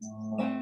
嗯。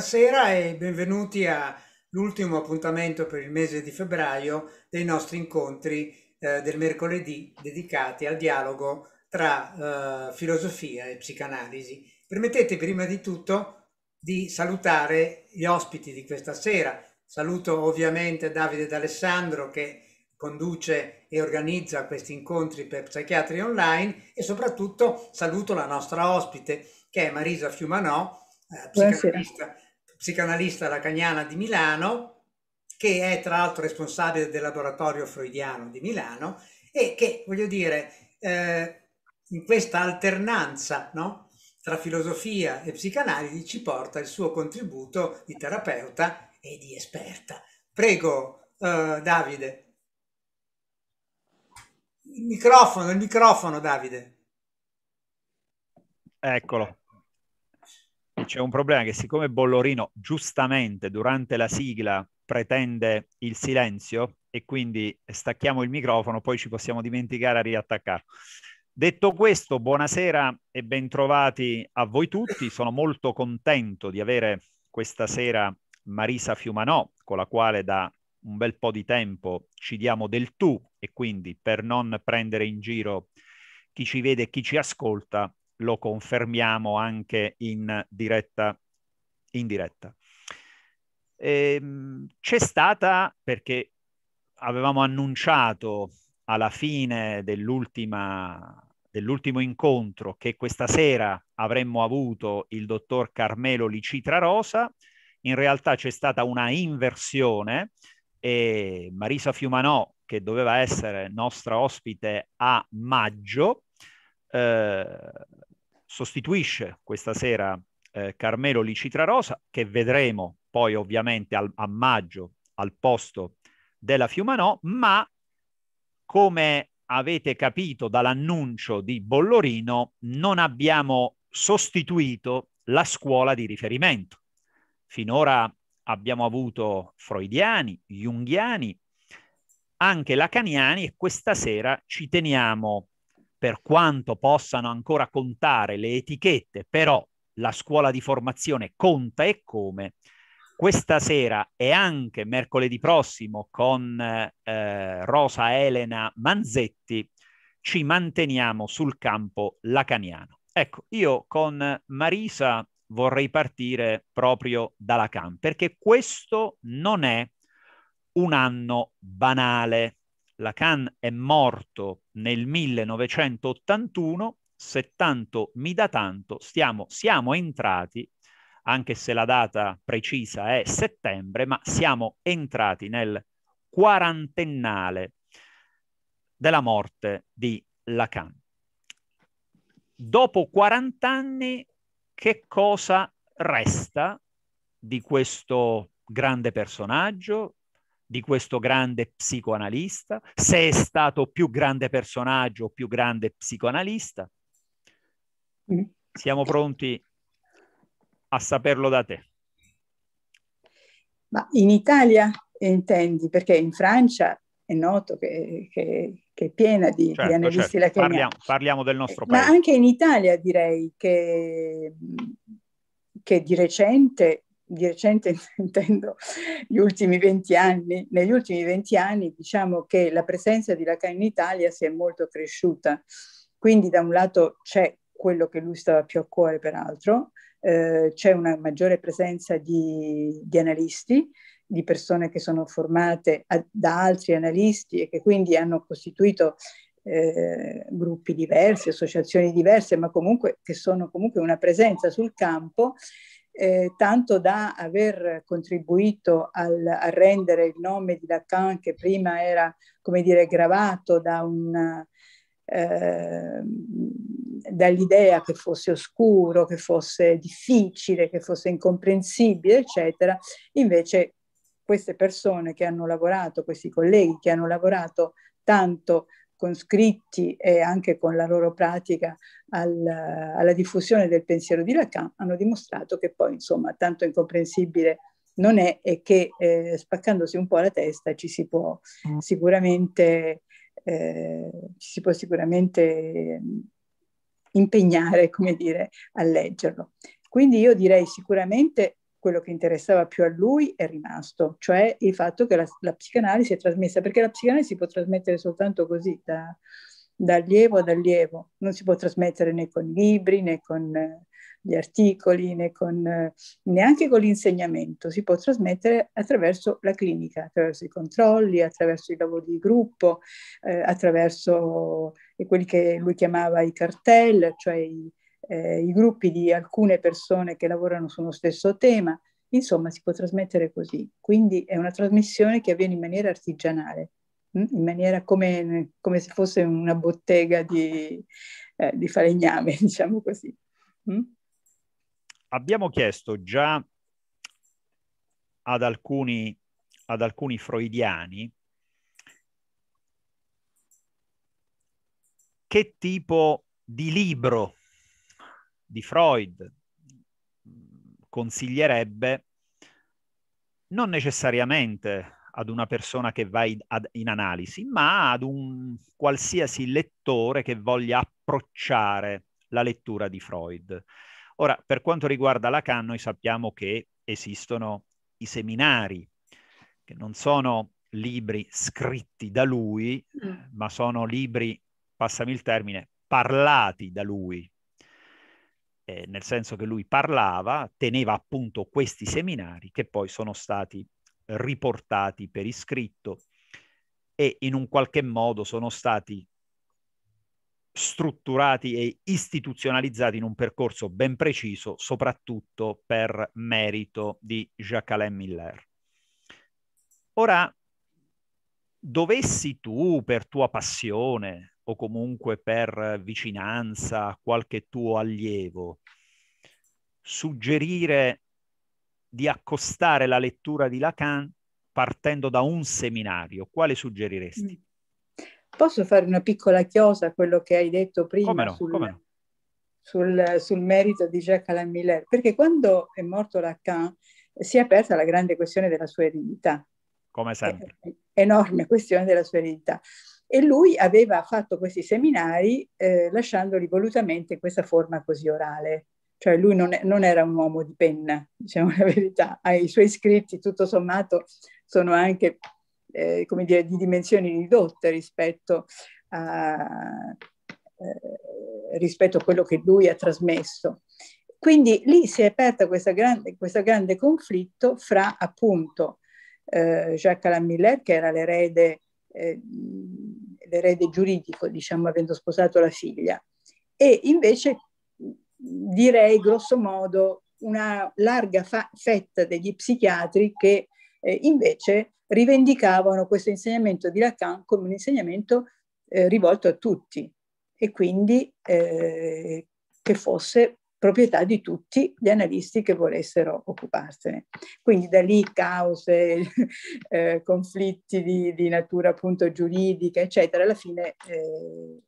buonasera e benvenuti all'ultimo appuntamento per il mese di febbraio dei nostri incontri eh, del mercoledì dedicati al dialogo tra eh, filosofia e psicanalisi. Permettete prima di tutto di salutare gli ospiti di questa sera. Saluto ovviamente Davide D'Alessandro che conduce e organizza questi incontri per psichiatri online e soprattutto saluto la nostra ospite che è Marisa Fiumanò, eh, psicanalista psicanalista lacaniana di Milano, che è tra l'altro responsabile del laboratorio freudiano di Milano e che, voglio dire, eh, in questa alternanza no, tra filosofia e psicanalisi ci porta il suo contributo di terapeuta e di esperta. Prego, eh, Davide. Il microfono, il microfono, Davide. Eccolo c'è un problema che siccome Bollorino giustamente durante la sigla pretende il silenzio e quindi stacchiamo il microfono, poi ci possiamo dimenticare a riattaccare. Detto questo, buonasera e bentrovati a voi tutti. Sono molto contento di avere questa sera Marisa Fiumanò, con la quale da un bel po' di tempo ci diamo del tu e quindi per non prendere in giro chi ci vede e chi ci ascolta, lo confermiamo anche in diretta. In diretta. Ehm, c'è stata, perché avevamo annunciato alla fine dell'ultima dell'ultimo incontro che questa sera avremmo avuto il dottor Carmelo Licitra Rosa, in realtà c'è stata una inversione e Marisa Fiumanò, che doveva essere nostra ospite a maggio, eh, sostituisce questa sera eh, Carmelo Licitrarosa, che vedremo poi ovviamente al, a maggio al posto della Fiumanò, ma come avete capito dall'annuncio di Bollorino, non abbiamo sostituito la scuola di riferimento. Finora abbiamo avuto freudiani, junghiani, anche lacaniani e questa sera ci teniamo per quanto possano ancora contare le etichette, però la scuola di formazione conta e come. Questa sera e anche mercoledì prossimo con eh, Rosa Elena Manzetti ci manteniamo sul campo lacaniano. Ecco, io con Marisa vorrei partire proprio da Lacan, perché questo non è un anno banale Lacan è morto nel 1981, se tanto mi dà tanto, stiamo, siamo entrati, anche se la data precisa è settembre, ma siamo entrati nel quarantennale della morte di Lacan. Dopo 40 anni, che cosa resta di questo grande personaggio, di questo grande psicoanalista, se è stato più grande personaggio o più grande psicoanalista. Mm. Siamo pronti a saperlo da te. Ma in Italia intendi? Perché in Francia è noto che, che, che è piena di, certo, di analisti certo. latiniani. Parliamo, parliamo, del nostro paese. Ma anche in Italia direi che, che di recente di recente intendo gli ultimi 20 anni, negli ultimi 20 anni diciamo che la presenza di Lacan in Italia si è molto cresciuta, quindi da un lato c'è quello che lui stava più a cuore peraltro, eh, c'è una maggiore presenza di, di analisti, di persone che sono formate a, da altri analisti e che quindi hanno costituito eh, gruppi diversi, associazioni diverse, ma comunque che sono comunque una presenza sul campo eh, tanto da aver contribuito al, a rendere il nome di Lacan, che prima era, come dire, gravato da una, eh, dall'idea che fosse oscuro, che fosse difficile, che fosse incomprensibile, eccetera, invece queste persone che hanno lavorato, questi colleghi che hanno lavorato tanto scritti e anche con la loro pratica al, alla diffusione del pensiero di Lacan hanno dimostrato che poi insomma tanto incomprensibile non è e che eh, spaccandosi un po' la testa ci si può mm. sicuramente, eh, ci si può sicuramente impegnare come dire, a leggerlo. Quindi io direi sicuramente quello che interessava più a lui è rimasto, cioè il fatto che la, la psicanalisi è trasmessa, perché la psicanalisi si può trasmettere soltanto così, da, da allievo ad allievo, non si può trasmettere né con i libri, né con eh, gli articoli, né con, eh, neanche con l'insegnamento, si può trasmettere attraverso la clinica, attraverso i controlli, attraverso i lavori di gruppo, eh, attraverso eh, quelli che lui chiamava i cartel, cioè i, eh, i gruppi di alcune persone che lavorano su uno stesso tema, insomma si può trasmettere così. Quindi è una trasmissione che avviene in maniera artigianale, mm, in maniera come, come se fosse una bottega di, eh, di falegname, diciamo così. Mm? Abbiamo chiesto già ad alcuni, ad alcuni freudiani che tipo di libro di Freud consiglierebbe non necessariamente ad una persona che va in analisi, ma ad un qualsiasi lettore che voglia approcciare la lettura di Freud. Ora, per quanto riguarda Lacan, noi sappiamo che esistono i seminari, che non sono libri scritti da lui, mm. ma sono libri, passami il termine, parlati da lui, eh, nel senso che lui parlava, teneva appunto questi seminari che poi sono stati riportati per iscritto e in un qualche modo sono stati strutturati e istituzionalizzati in un percorso ben preciso, soprattutto per merito di Jacques-Alain Miller. Ora, dovessi tu, per tua passione, o comunque per vicinanza a qualche tuo allievo, suggerire di accostare la lettura di Lacan partendo da un seminario, quale suggeriresti? Posso fare una piccola chiosa a quello che hai detto prima no, sul, no. sul, sul, merito di Jacques Alain Miller? Perché quando è morto Lacan si è aperta la grande questione della sua eredità. Come sempre. È, enorme questione della sua eredità e lui aveva fatto questi seminari eh, lasciandoli volutamente in questa forma così orale. Cioè lui non, è, non, era un uomo di penna, diciamo la verità. I suoi scritti, tutto sommato, sono anche, eh, come dire, di dimensioni ridotte rispetto a, eh, rispetto a quello che lui ha trasmesso. Quindi lì si è aperto questo grande conflitto fra appunto eh, Jacques Alain Miller, che era l'erede eh, l'erede giuridico, diciamo, avendo sposato la figlia. E invece direi grosso modo una larga fetta degli psichiatri che eh, invece rivendicavano questo insegnamento di Lacan come un insegnamento eh, rivolto a tutti e quindi eh, che fosse proprietà di tutti gli analisti che volessero occuparsene. Quindi da lì cause, eh, conflitti di, di, natura appunto giuridica, eccetera. Alla fine eh,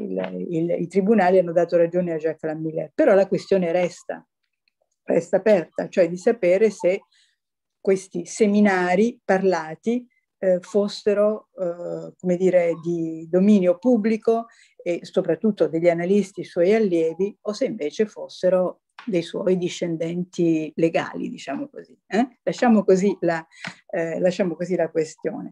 il, il, i tribunali hanno dato ragione a Jacques Lamiller, però la questione resta, resta aperta, cioè di sapere se questi seminari parlati eh, fossero, eh, come dire, di dominio pubblico e soprattutto degli analisti suoi allievi o se invece fossero dei suoi discendenti legali, diciamo così. Eh? Lasciamo, così la, eh, lasciamo così la questione.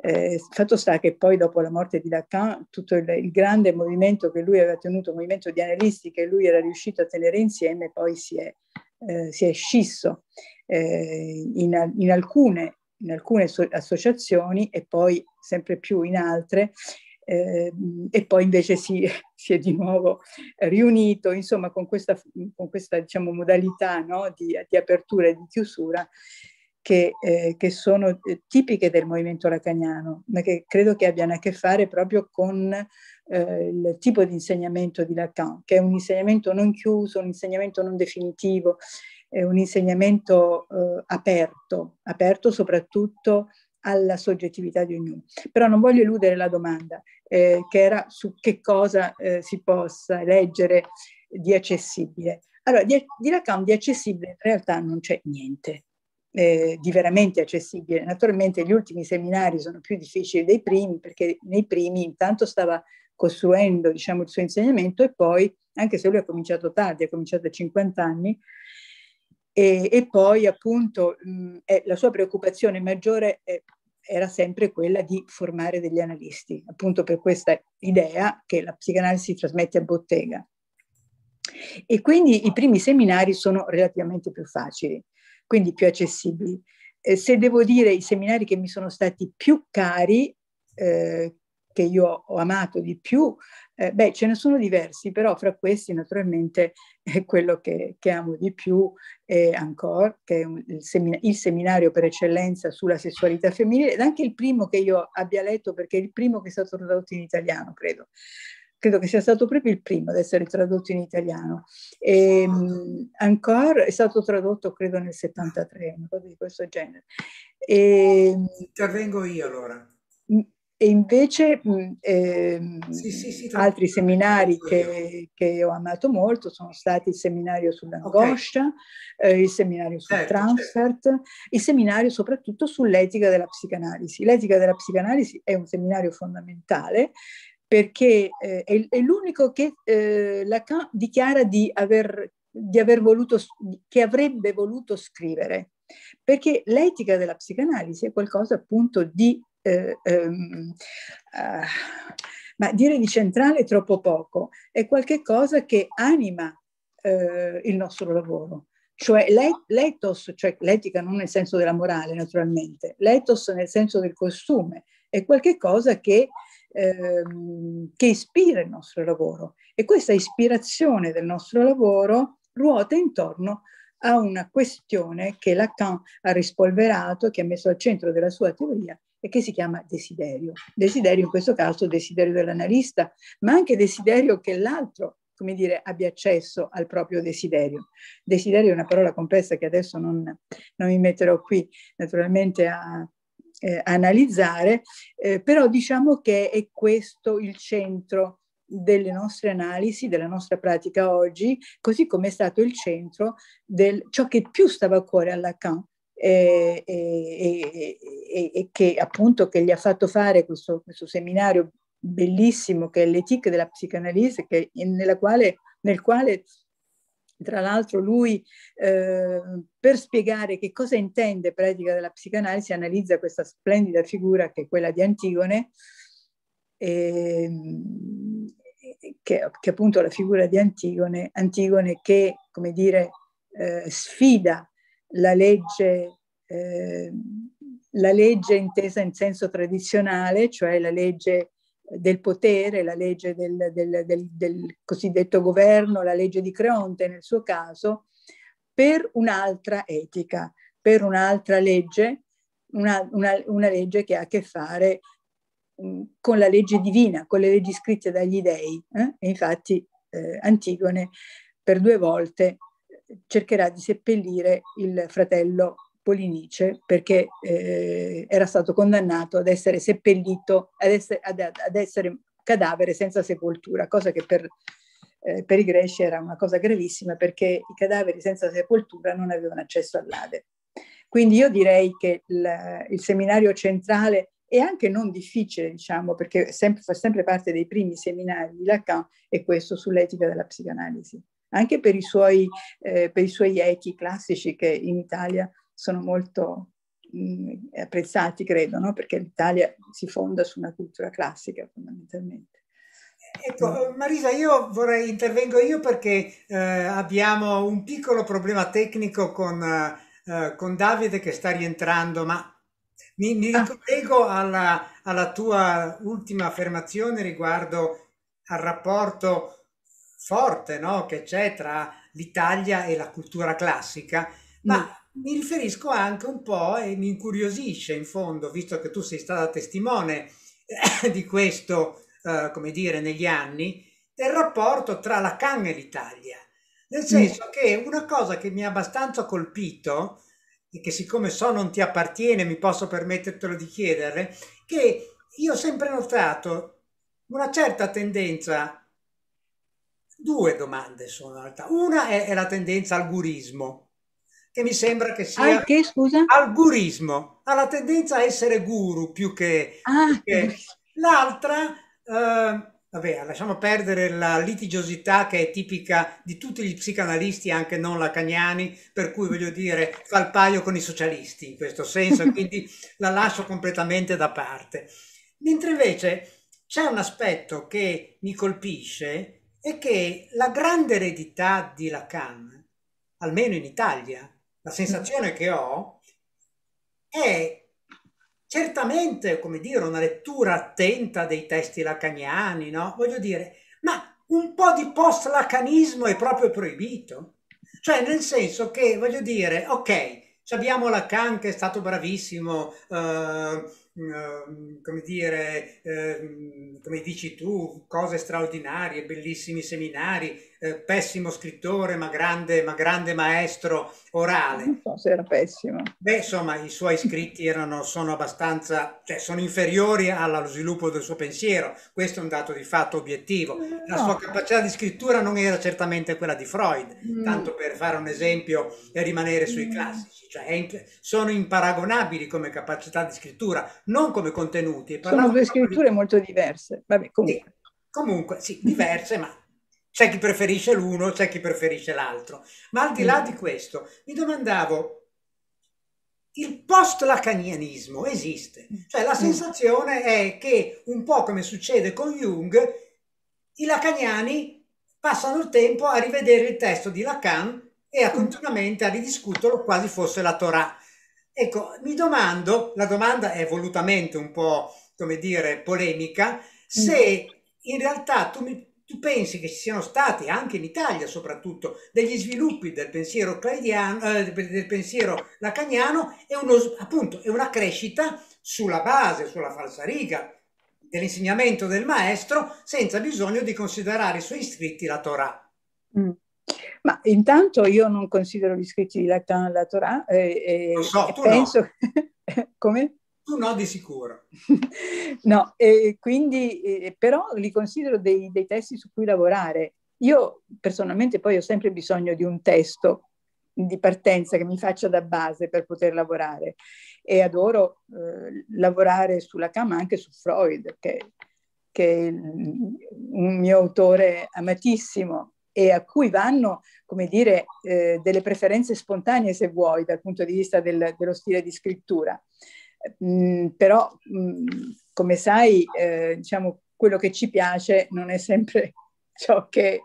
Eh, fatto sta che poi dopo la morte di Lacan tutto il, il, grande movimento che lui aveva tenuto, movimento di analisti che lui era riuscito a tenere insieme, poi si è, eh, si è scisso eh, in, in, alcune in alcune so- associazioni e poi sempre più in altre eh, e poi invece si, si, è di nuovo riunito, insomma con questa, con questa diciamo, modalità no, di, di, apertura e di chiusura che, eh, che, sono eh, tipiche del movimento lacaniano, ma che credo che abbiano a che fare proprio con eh, il tipo di insegnamento di Lacan, che è un insegnamento non chiuso, un insegnamento non definitivo, eh, un insegnamento eh, aperto, aperto soprattutto alla soggettività di ognuno. Però non voglio eludere la domanda, eh, che era su che cosa eh, si possa leggere di accessibile. Allora, di, di Lacan di accessibile in realtà non c'è niente. Eh, di veramente accessibile. Naturalmente gli ultimi seminari sono più difficili dei primi perché nei primi intanto stava costruendo diciamo, il suo insegnamento e poi, anche se lui ha cominciato tardi, ha cominciato a 50 anni, e, e poi appunto mh, eh, la sua preoccupazione maggiore è, eh, era sempre quella di formare degli analisti, appunto per questa idea che la psicanalisi si trasmette a bottega. E quindi i primi seminari sono relativamente più facili, quindi più accessibili. Eh, se devo dire i seminari che mi sono stati più cari, eh, che io ho amato di più, eh, beh, ce ne sono diversi, però fra questi naturalmente è quello che, che, amo di più è Ancor, che è un, il, semin- il, seminario per eccellenza sulla sessualità femminile, ed anche il primo che io abbia letto, perché è il primo che è stato tradotto in italiano, credo. Credo che sia stato proprio il primo ad essere tradotto in italiano. E, um, Ancor è stato tradotto, credo, nel 73, una cosa di questo genere. E, ehm Intervengo io allora. E invece mh, eh, sì, sì, sì, altri seminari che, che, ho amato molto sono stati il seminario sull'angoscia, okay. eh, il seminario sul certo, certo. transfert, certo. il seminario soprattutto sull'etica della psicanalisi. L'etica della psicanalisi è un seminario fondamentale perché eh, è, è, l'unico che eh, Lacan dichiara di aver, di aver voluto, che avrebbe voluto scrivere perché l'etica della psicanalisi è qualcosa appunto di eh, ehm, eh, ma dire di centrale è troppo poco, è qualcosa che anima eh, il nostro lavoro. Cioè l'etos, cioè l'etica non nel senso della morale naturalmente, l'etos nel senso del costume, è qualcosa che, ehm, che ispira il nostro lavoro e questa ispirazione del nostro lavoro ruota intorno a una questione che Lacan ha rispolverato, che ha messo al centro della sua teoria, e che si chiama desiderio. Desiderio in questo caso desiderio dell'analista, ma anche desiderio che l'altro come dire, abbia accesso al proprio desiderio. Desiderio è una parola complessa che adesso non, non mi metterò qui naturalmente a, eh, analizzare, eh, però diciamo che è questo il centro delle nostre analisi, della nostra pratica oggi, così come è stato il centro di ciò che più stava a cuore a Lacan, e, e, e, e che appunto che gli ha fatto fare questo, questo seminario bellissimo che è l'etica della psicanalisi, che, quale, nel quale tra l'altro lui eh, per spiegare che cosa intende pratica della psicanalisi analizza questa splendida figura che è quella di Antigone, eh, che, che appunto la figura di Antigone, Antigone che come dire eh, sfida la legge, eh, la legge intesa in senso tradizionale, cioè la legge del potere, la legge del, del, del, del, cosiddetto governo, la legge di Creonte nel suo caso, per un'altra etica, per un'altra legge, una, una, una, legge che ha a che fare con la legge divina, con le leggi scritte dagli dei. Eh? infatti eh, Antigone per due volte cercherà di seppellire il fratello Polinice perché eh, era stato condannato ad essere seppellito, ad essere, ad, ad essere cadavere senza sepoltura, cosa che per, eh, per, i greci era una cosa gravissima perché i cadaveri senza sepoltura non avevano accesso all'Ade. Quindi io direi che il, il seminario centrale e anche non difficile, diciamo, perché sempre, fa sempre parte dei primi seminari di Lacan, è questo sull'etica della psicanalisi anche per i suoi, eh, per i suoi echi classici che in Italia sono molto mh, mm, apprezzati, credo, no? perché l'Italia si fonda su una cultura classica fondamentalmente. Ecco, eh, Marisa, io vorrei intervengo io perché eh, abbiamo un piccolo problema tecnico con, eh, con Davide che sta rientrando, ma mi, mi ah. ricollego alla, alla, tua ultima affermazione riguardo al rapporto forte no? che c'è tra l'Italia e la cultura classica, ma mm. mi riferisco anche un po' e mi incuriosisce in fondo, visto che tu sei stata testimone eh, di questo, eh, come dire, negli anni, del rapporto tra Lacan e l'Italia. Nel mm. senso mm. che una cosa che mi ha abbastanza colpito, e che siccome so non ti appartiene, mi posso permettertelo di chiedere, che io ho sempre notato una certa tendenza Due domande sono in realtà. Una è, è la tendenza al gurismo, che mi sembra che sia... Al che, scusa? Al gurismo, ha la tendenza a essere guru più che... Ah. che... L'altra, eh, vabbè, lasciamo perdere la litigiosità che è tipica di tutti gli psicanalisti, anche non lacaniani, per cui voglio dire, fa il paio con i socialisti in questo senso, quindi la lascio completamente da parte. Mentre invece c'è un aspetto che mi colpisce, è che la grande eredità di Lacan, almeno in Italia, la sensazione che ho è certamente, come dire, una lettura attenta dei testi lacaniani, no? Voglio dire, ma un po' di post-lacanismo è proprio proibito. Cioè, nel senso che, voglio dire, ok, abbiamo Lacan che è stato bravissimo, eh, Ehm, come dire, ehm, come dici tu, cose straordinarie, bellissimi seminari, eh, pessimo scrittore ma grande, ma grande, maestro orale. Non so se era pessimo. Beh, insomma, i suoi scritti erano, sono abbastanza, cioè sono inferiori allo sviluppo del suo pensiero, questo è un dato di fatto obiettivo. Eh, La sua capacità di scrittura non era certamente quella di Freud, mm. tanto per fare un esempio e rimanere sui mm. classici, cioè in, sono imparagonabili come capacità di scrittura, non come contenuti. Sono due scritture di... molto diverse, vabbè comunque. Sì. Comunque, sì, diverse, ma c'è chi preferisce l'uno, c'è chi preferisce l'altro. Ma al di là mm. di questo, mi domandavo, il post-lacanianismo esiste. Mm. Cioè la mm. sensazione è che, un po' come succede con Jung, i lacaniani passano il tempo a rivedere il testo di Lacan e a continuamente a ridiscuterlo quasi fosse la Torah. Ecco, mi domando, la domanda è volutamente un po', come dire, polemica, se in realtà tu mi tu pensi che ci siano stati, anche in Italia soprattutto, degli sviluppi del pensiero, eh, del pensiero lacaniano e uno, appunto, è una crescita sulla base, sulla falsariga dell'insegnamento del maestro, senza bisogno di considerare i suoi iscritti la Torah. Mm. Ma intanto io non considero gli scritti di Lacan la Torah eh, eh, so, penso... No. Come? Tu no di sicuro. no, e quindi eh, però li considero dei, dei testi su cui lavorare. Io personalmente poi ho sempre bisogno di un testo di partenza che mi faccia da base per poter lavorare e adoro eh, lavorare sulla cama anche su Freud che, che, è un mio autore amatissimo e a cui vanno come dire eh, delle preferenze spontanee se vuoi dal punto di vista del, dello stile di scrittura Mm, però, mh, mm, come sai, eh, diciamo, quello che ci piace non è sempre ciò che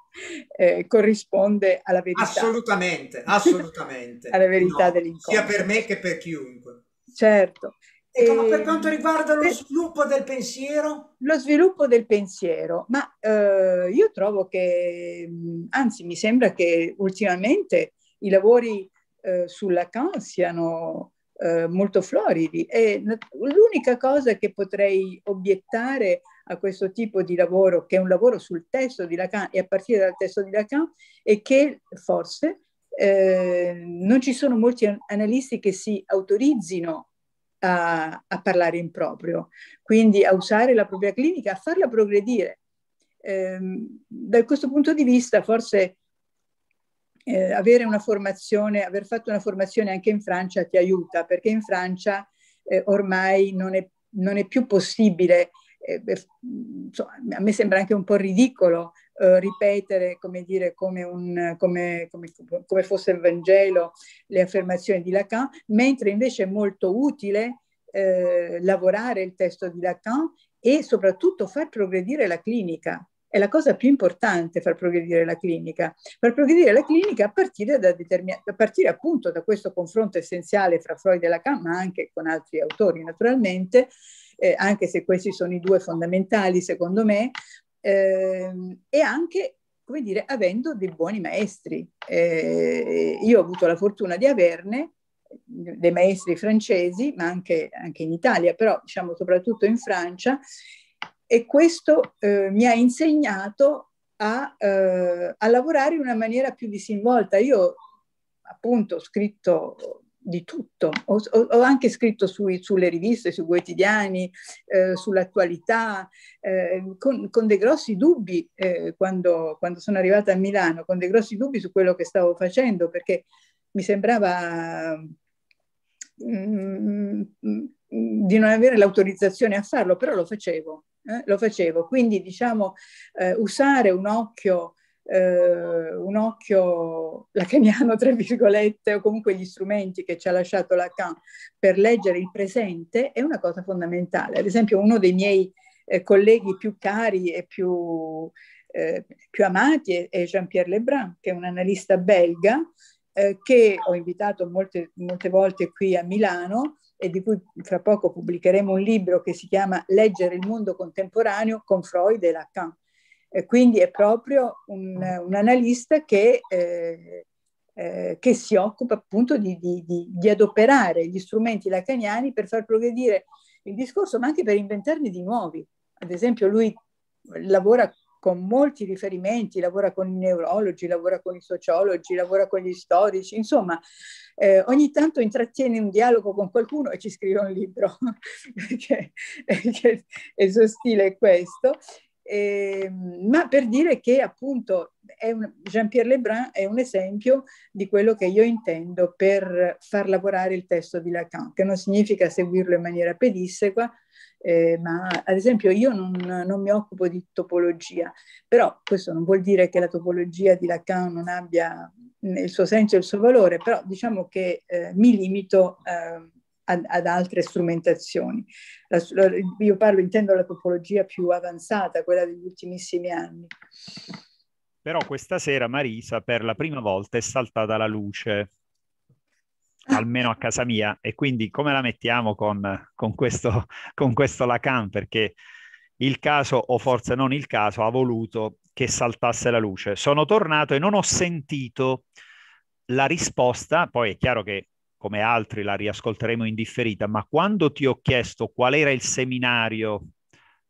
eh, corrisponde alla verità. Assolutamente, assolutamente. alla verità no, dell'incontro. Sia per me che per chiunque. Certo. E, e ehm, per quanto riguarda lo sviluppo del pensiero? Lo sviluppo del pensiero, ma eh, io trovo che, mm, anzi mi sembra che ultimamente i lavori eh, sulla Lacan siano eh, molto floridi e l'unica cosa che potrei obiettare a questo tipo di lavoro, che è un lavoro sul testo di Lacan e a partire dal testo di Lacan, è che forse eh, non ci sono molti analisti che si autorizzino a, a, parlare in proprio, quindi a usare la propria clinica, a farla progredire. Eh, da questo punto di vista forse eh, avere una formazione, aver fatto una formazione anche in Francia ti aiuta, perché in Francia eh, ormai non è, non è, più possibile, eh, insomma, a me sembra anche un po' ridicolo eh, ripetere, come dire, come, un, come, come, come fosse il Vangelo, le affermazioni di Lacan, mentre invece è molto utile eh, lavorare il testo di Lacan e soprattutto far progredire la clinica, è la cosa più importante far progredire la clinica, far progredire la clinica a partire, da a partire appunto da questo confronto essenziale fra Freud e Lacan, ma anche con altri autori naturalmente, eh, anche se questi sono i due fondamentali secondo me, ehm, e anche come dire, avendo dei buoni maestri. Eh, io ho avuto la fortuna di averne dei maestri francesi, ma anche, anche in Italia, però diciamo soprattutto in Francia, e questo eh, mi ha insegnato a, eh, a, lavorare in una maniera più disinvolta. Io appunto ho scritto di tutto, ho, ho anche scritto sui, sulle riviste, sui quotidiani, eh, sull'attualità, eh, con, con, dei grossi dubbi eh, quando, quando, sono arrivata a Milano, con dei grossi dubbi su quello che stavo facendo, perché mi sembrava... Mm, mm, mm di non avere l'autorizzazione a farlo, però lo facevo eh, lo facevo. Quindi diciamo eh, usare un occhio, eh, un occhio lacaniano, tra virgolette, o comunque gli strumenti che ci ha lasciato Lacan per leggere il presente è una cosa fondamentale. Ad esempio uno dei miei eh, colleghi più cari e più, eh, più amati è Jean-Pierre Lebrun, che è un analista belga eh, che ho invitato molte, molte volte qui a Milano, e di cui fra poco pubblicheremo un libro che si chiama Leggere il mondo contemporaneo con Freud e Lacan. Eh, quindi è proprio un, un analista che, eh, eh, che, si occupa appunto di, di, di, di, adoperare gli strumenti lacaniani per far progredire il discorso, ma anche per inventarne di nuovi. Ad esempio lui lavora con molti riferimenti, lavora con i neurologi, lavora con i sociologi, lavora con gli storici, insomma, eh, ogni tanto intrattiene un dialogo con qualcuno e ci scrive un libro, perché, perché il suo stile è questo. Eh, ma per dire che appunto Jean-Pierre Lebrun è un esempio di quello che io intendo per far lavorare il testo di Lacan, che non significa seguirlo in maniera pedissequa, eh, ma ad esempio io non, non, mi occupo di topologia, però questo non vuol dire che la topologia di Lacan non abbia il suo senso e il suo valore, però diciamo che eh, mi limito eh, ad, ad, altre strumentazioni. La, la, io parlo, intendo la topologia più avanzata, quella degli ultimissimi anni. Però questa sera Marisa per la prima volta è saltata alla luce almeno a casa mia. E quindi come la mettiamo con, con, questo, con questo Lacan? Perché il caso, o forse non il caso, ha voluto che saltasse la luce. Sono tornato e non ho sentito la risposta, poi è chiaro che come altri la riascolteremo in differita, ma quando ti ho chiesto qual era il seminario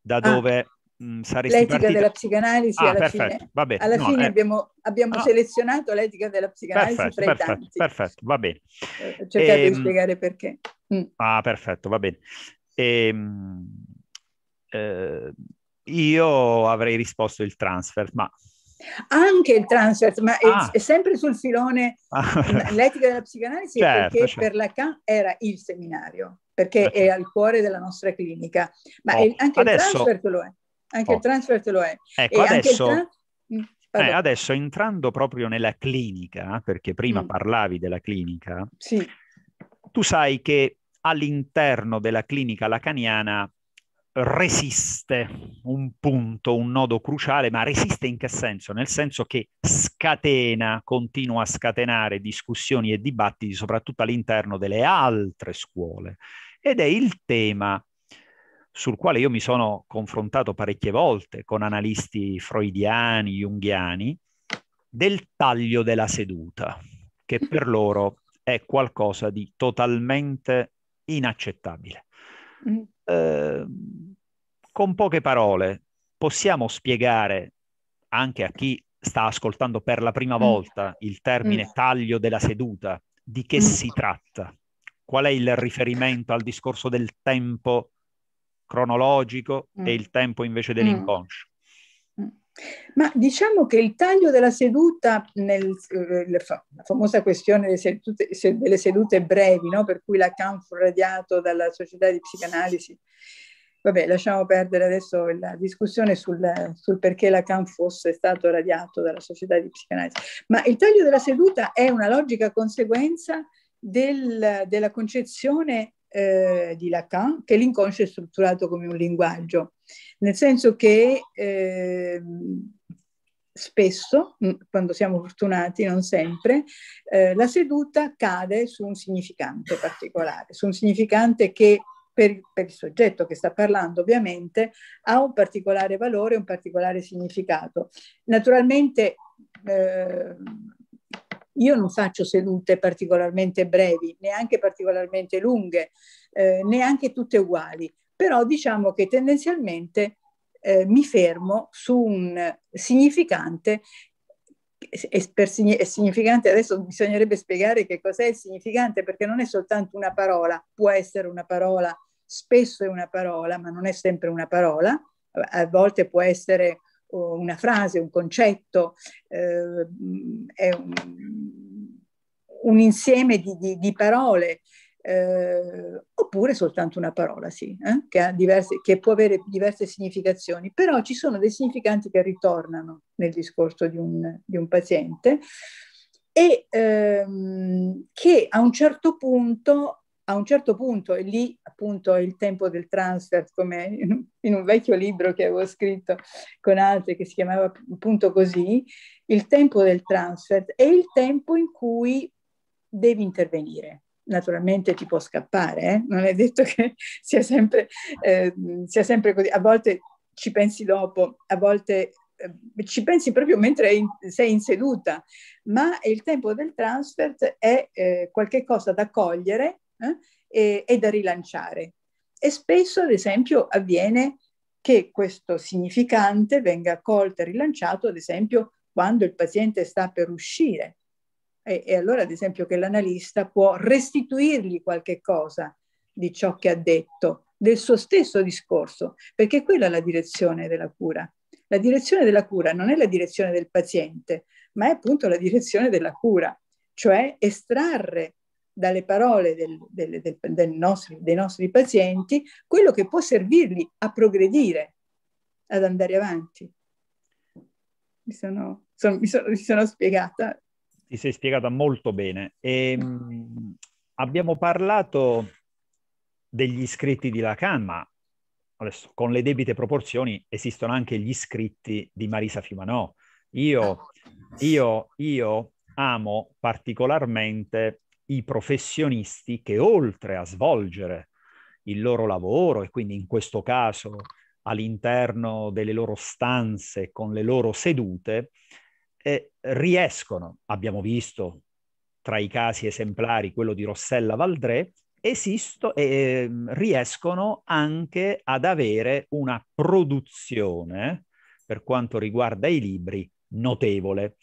da ah. dove ah mh, saresti L'etica partita... della psicanalisi ah, alla perfetto, fine, vabbè, alla no, fine eh... abbiamo, abbiamo no. Ah. selezionato l'etica della psicanalisi perfetto, fra perfetto, i tanti. Perfetto, va bene. Ho eh, cercato e... di ehm, spiegare perché. Mm. Ah, perfetto, va bene. E, ehm, eh, io avrei risposto il transfer, ma... Anche il transfer, ma ah. è, è, sempre sul filone ah. l'etica della psicanalisi certo, perché certo. per Lacan era il seminario, perché certo. è al cuore della nostra clinica. Ma oh. anche Adesso... il transfer lo è anche oh. il transfert lo è. Ecco, e adesso... Mm, eh, adesso entrando proprio nella clinica, perché prima mm. parlavi della clinica, sì. tu sai che all'interno della clinica lacaniana resiste un punto, un nodo cruciale, ma resiste in che senso? Nel senso che scatena, continua a scatenare discussioni e dibattiti, soprattutto all'interno delle altre scuole. Ed è il tema sul quale io mi sono confrontato parecchie volte con analisti freudiani, junghiani, del taglio della seduta, che mm-hmm. per loro è qualcosa di totalmente inaccettabile. Mm. Eh, con poche parole possiamo spiegare anche a chi sta ascoltando per la prima mm. volta il termine mm. taglio della seduta di che si tratta? Qual è il riferimento al discorso del tempo cronologico mm. e il tempo invece mm. dell'inconscio. Mm. Ma diciamo che il taglio della seduta, nel, eh, la famosa questione delle sedute, delle sedute brevi, no? per cui Lacan fu radiato dalla società di psicanalisi, Vabbè, lasciamo perdere adesso la discussione sul, sul, perché Lacan fosse stato radiato dalla società di psicanalisi. Ma il taglio della seduta è una logica conseguenza del, della concezione eh, di Lacan che l'inconscio è strutturato come un linguaggio, nel senso che eh, spesso, mm, quando siamo fortunati, non sempre, eh, la seduta cade su un significante particolare, su un significante che per, per, il soggetto che sta parlando ovviamente ha un particolare valore, un particolare significato. Naturalmente eh, io non faccio sedute particolarmente brevi, neanche particolarmente lunghe, eh, neanche tutte uguali, però diciamo che tendenzialmente eh, mi fermo su un significante e per significante adesso bisognerebbe spiegare che cos'è il significante perché non è soltanto una parola, può essere una parola, spesso è una parola, ma non è sempre una parola, a volte può essere una frase, un concetto, eh, è un, un, insieme di, di, di parole, eh, oppure soltanto una parola, sì, eh, che, diverse, che, può avere diverse significazioni, però ci sono dei significanti che ritornano nel discorso di un, di un paziente e ehm, che a un certo punto a un certo punto, e lì appunto è il tempo del transfert, come in un vecchio libro che avevo scritto con altri che si chiamava appunto così, il tempo del transfert è il tempo in cui devi intervenire. Naturalmente ti può scappare, eh? non è detto che sia sempre, eh, sia sempre così, a volte ci pensi dopo, a volte ehm, ci pensi proprio mentre sei in seduta, ma il tempo del transfert è eh, qualcosa da cogliere eh, e da rilanciare. E spesso, ad esempio, avviene che questo significante venga accolto e rilanciato, ad esempio, quando il paziente sta per uscire. E, e allora, ad esempio, che l'analista può restituirgli qualche cosa di ciò che ha detto, del suo stesso discorso, perché quella è la direzione della cura. La direzione della cura non è la direzione del paziente, ma è appunto la direzione della cura, cioè estrarre dalle parole del, del, del, del nostri, dei nostri pazienti quello che può servirgli a progredire, ad andare avanti. Mi sono, sono, mi sono, mi sono spiegata. Ti sei spiegata molto bene. E, ehm, mh, abbiamo parlato degli scritti di Lacan, ma adesso con le debite proporzioni esistono anche gli scritti di Marisa Fiumanò. Io, ah. io, io amo particolarmente i professionisti che oltre a svolgere il loro lavoro e quindi in questo caso all'interno delle loro stanze con le loro sedute, eh, riescono, abbiamo visto tra i casi esemplari quello di Rossella Valdré, esisto, eh, riescono anche ad avere una produzione per quanto riguarda i libri notevole.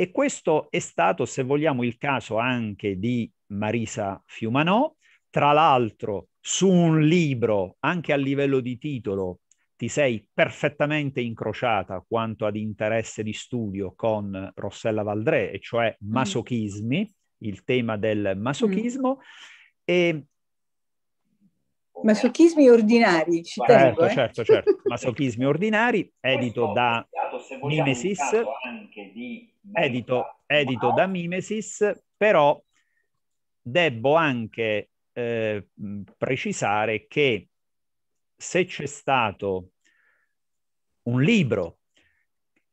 E questo è stato, se vogliamo, il caso anche di Marisa Fiumanò, tra l'altro su un libro, anche a livello di titolo, ti sei perfettamente incrociata quanto ad interesse di studio con Rossella Valdré, e cioè mm. masochismi, il tema del masochismo. Mm. E... Masochismi ordinari, ci certo, tengo, eh? certo, certo, masochismi ordinari, edito da se vogliamo, Mimesis, anche di... Edito, edito wow. da Mimesis, però debbo anche eh, precisare che se c'è stato un libro,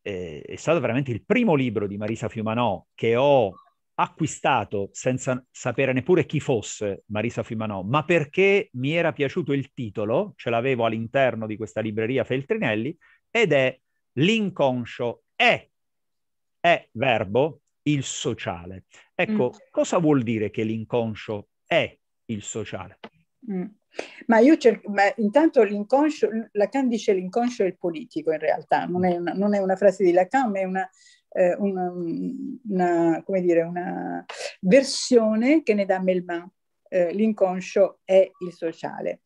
eh, è stato veramente il primo libro di Marisa Fiumanò che ho acquistato senza sapere neppure chi fosse Marisa Fiumanò, ma perché mi era piaciuto il titolo, ce l'avevo all'interno di questa libreria Feltrinelli, ed è l'inconscio è, è verbo, il sociale. Ecco, mm. cosa vuol dire che l'inconscio è il sociale? Mm. Ma io cerco, ma intanto l'inconscio, Lacan dice l'inconscio è il politico in realtà, non è una, non è una frase di Lacan, ma è una, eh, una, una, come dire, una versione che ne dà Melman. Eh, l'inconscio è il sociale.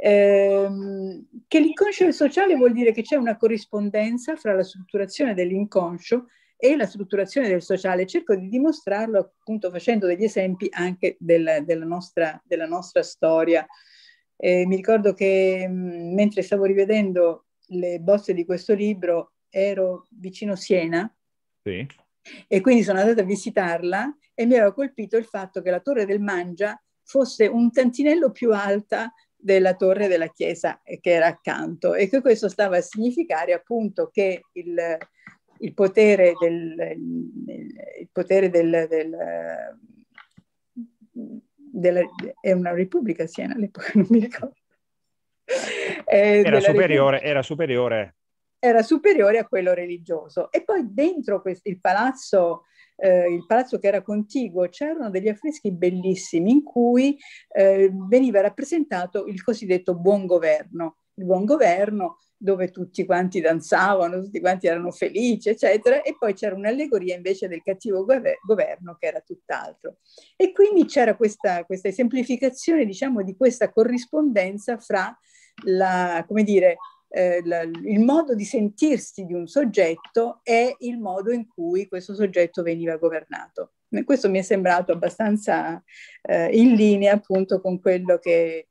Ehm, che l'inconscio sociale vuol dire che c'è una corrispondenza fra la strutturazione dell'inconscio e la strutturazione del sociale. Cerco di dimostrarlo appunto facendo degli esempi anche del, della, nostra, della, nostra, storia. Eh, mi ricordo che mh, mm, mentre stavo rivedendo le bozze di questo libro ero vicino Siena sì. e quindi sono andata a visitarla e mi aveva colpito il fatto che la torre del Mangia fosse un tantinello più alta della torre della chiesa eh, che era accanto e che questo stava a significare appunto che il, il potere del, il potere del, del della, è una repubblica Siena all'epoca, non mi ricordo. Eh, era, superiore, era, superiore, era superiore. a quello religioso. E poi dentro quest- il palazzo eh, il palazzo che era contiguo, c'erano degli affreschi bellissimi in cui eh, veniva rappresentato il cosiddetto buon governo. Il buon governo dove tutti quanti danzavano, tutti quanti erano felici, eccetera, e poi c'era un'allegoria invece del cattivo governo che era tutt'altro. E quindi c'era questa, questa esemplificazione, diciamo, di questa corrispondenza fra la, come dire, eh, la, il modo di sentirsi di un soggetto è il modo in cui questo soggetto veniva governato. Questo mi è sembrato abbastanza eh, in linea appunto con quello che,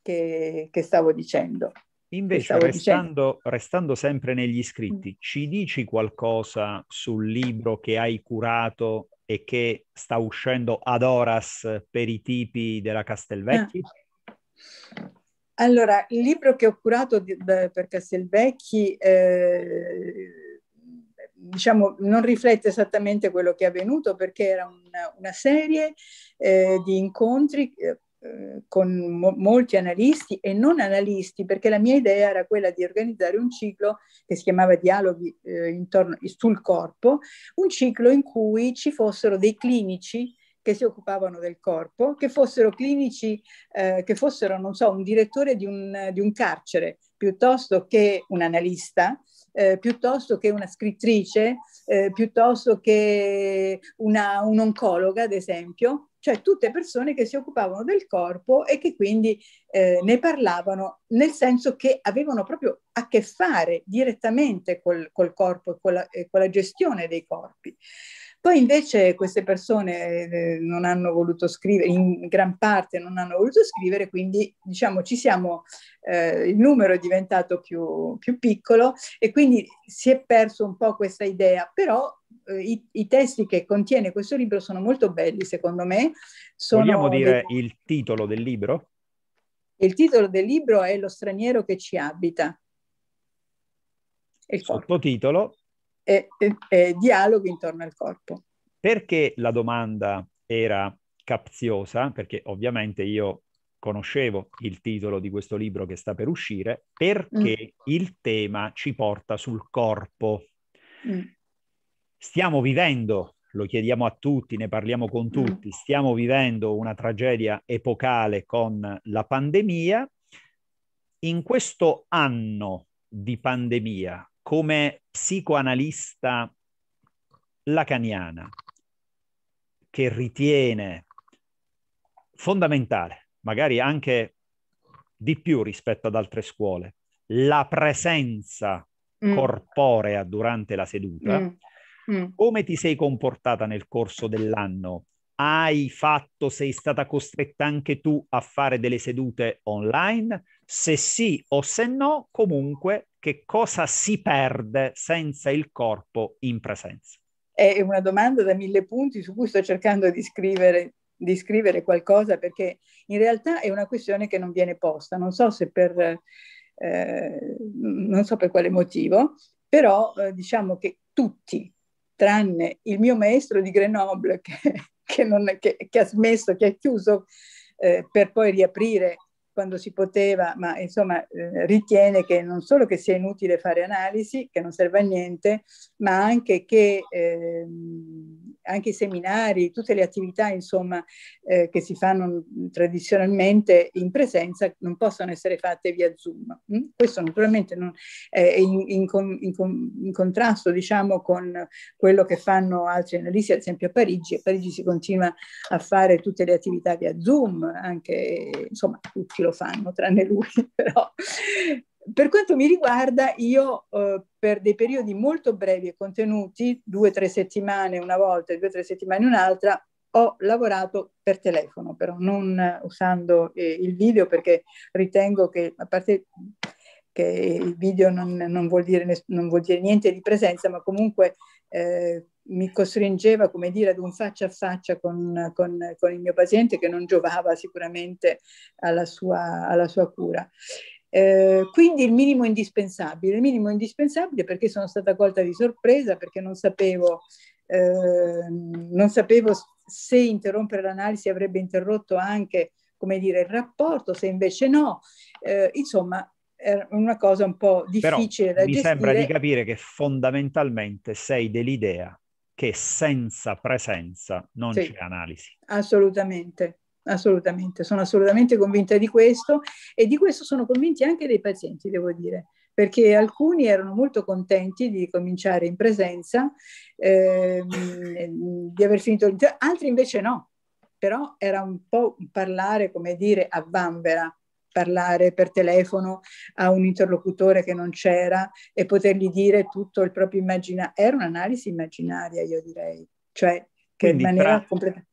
che, che stavo dicendo. Invece, stavo restando, dicendo. restando, sempre negli scritti, mm. ci dici qualcosa sul libro che hai curato e che sta uscendo ad horas per i tipi della Castelvecchi? Ah. Allora, il libro che ho curato di, beh, per Castelvecchi eh, diciamo, non riflette esattamente quello che è avvenuto perché era una, una serie eh, di incontri eh, con mo- molti analisti e non analisti, perché la mia idea era quella di organizzare un ciclo che si chiamava Dialoghi eh, intorno, sul corpo, un ciclo in cui ci fossero dei clinici che si occupavano del corpo, che fossero clinici, eh, che fossero, non so, un direttore di un, di un carcere piuttosto che un analista, eh, piuttosto che una scrittrice, eh, piuttosto che una, un'oncologa, ad esempio, cioè tutte persone che si occupavano del corpo e che quindi eh, ne parlavano, nel senso che avevano proprio a che fare direttamente col, col corpo e con la gestione dei corpi. Poi invece queste persone eh, non hanno voluto scrivere, in gran parte non hanno voluto scrivere, quindi diciamo ci siamo, eh, il numero è diventato più, più, piccolo e quindi si è perso un po' questa idea, però eh, i, i, testi che contiene questo libro sono molto belli secondo me. Sono Vogliamo dire dei... il titolo del libro? Il titolo del libro è Lo straniero che ci abita. Il sottotitolo e, e, dialoghi intorno al corpo. Perché la domanda era capziosa? Perché ovviamente io conoscevo il titolo di questo libro che sta per uscire, perché mm. il tema ci porta sul corpo. Mm. Stiamo vivendo, lo chiediamo a tutti, ne parliamo con mm. tutti, mm. stiamo vivendo una tragedia epocale con la pandemia. In questo anno di pandemia, come psicoanalista lacaniana che ritiene fondamentale, magari anche di più rispetto ad altre scuole, la presenza mm. corporea durante la seduta, mm. Mm. come ti sei comportata nel corso dell'anno? Hai fatto, sei stata costretta anche tu a fare delle sedute online? se sì o se no, comunque che cosa si perde senza il corpo in presenza? È una domanda da mille punti su cui sto cercando di scrivere, di scrivere qualcosa perché in realtà è una questione che non viene posta, non so se per, eh, non so per quale motivo, però eh, diciamo che tutti, tranne il mio maestro di Grenoble che, che, non, che, che ha smesso, che ha chiuso eh, per poi riaprire quando si poteva, ma insomma eh, ritiene che non solo che sia inutile fare analisi, che non serve a niente, ma anche che... Ehm, anche i seminari, tutte le attività insomma, eh, che si fanno mm, tradizionalmente in presenza non possono essere fatte via Zoom. Mm? Questo naturalmente non, eh, è in, in, in, in contrasto diciamo, con quello che fanno altri analisti, ad esempio a Parigi. A Parigi si continua a fare tutte le attività via Zoom, anche, insomma tutti lo fanno tranne lui, però per quanto mi riguarda, io eh, per dei periodi molto brevi e contenuti, due o tre settimane una volta e due o tre settimane un'altra, ho lavorato per telefono, però non usando eh, il video perché ritengo che, a parte che il video non, non, vuol, dire, non vuol, dire, niente di presenza, ma comunque eh, mi costringeva, come dire, ad un faccia a faccia con, con, con il mio paziente che non giovava sicuramente alla sua, alla sua cura. Eh, quindi il minimo indispensabile, il minimo indispensabile perché sono stata colta di sorpresa, perché non sapevo, eh, non sapevo se interrompere l'analisi avrebbe interrotto anche come dire, il rapporto, se invece no. Eh, insomma, è una cosa un po' difficile Però, da mi gestire. Mi sembra di capire che fondamentalmente sei dell'idea che senza presenza non sì, c'è analisi. Assolutamente, assolutamente, sono assolutamente convinta di questo e di questo sono convinti anche dei pazienti, devo dire perché alcuni erano molto contenti di cominciare in presenza, ehm, di aver finito l'intervento, altri invece no, però era un po' parlare, come dire, a bambera, parlare per telefono a un interlocutore che non c'era e potergli dire tutto il proprio immaginario. Era un'analisi immaginaria, io direi, cioè che Quindi, in maniera pra- completamente...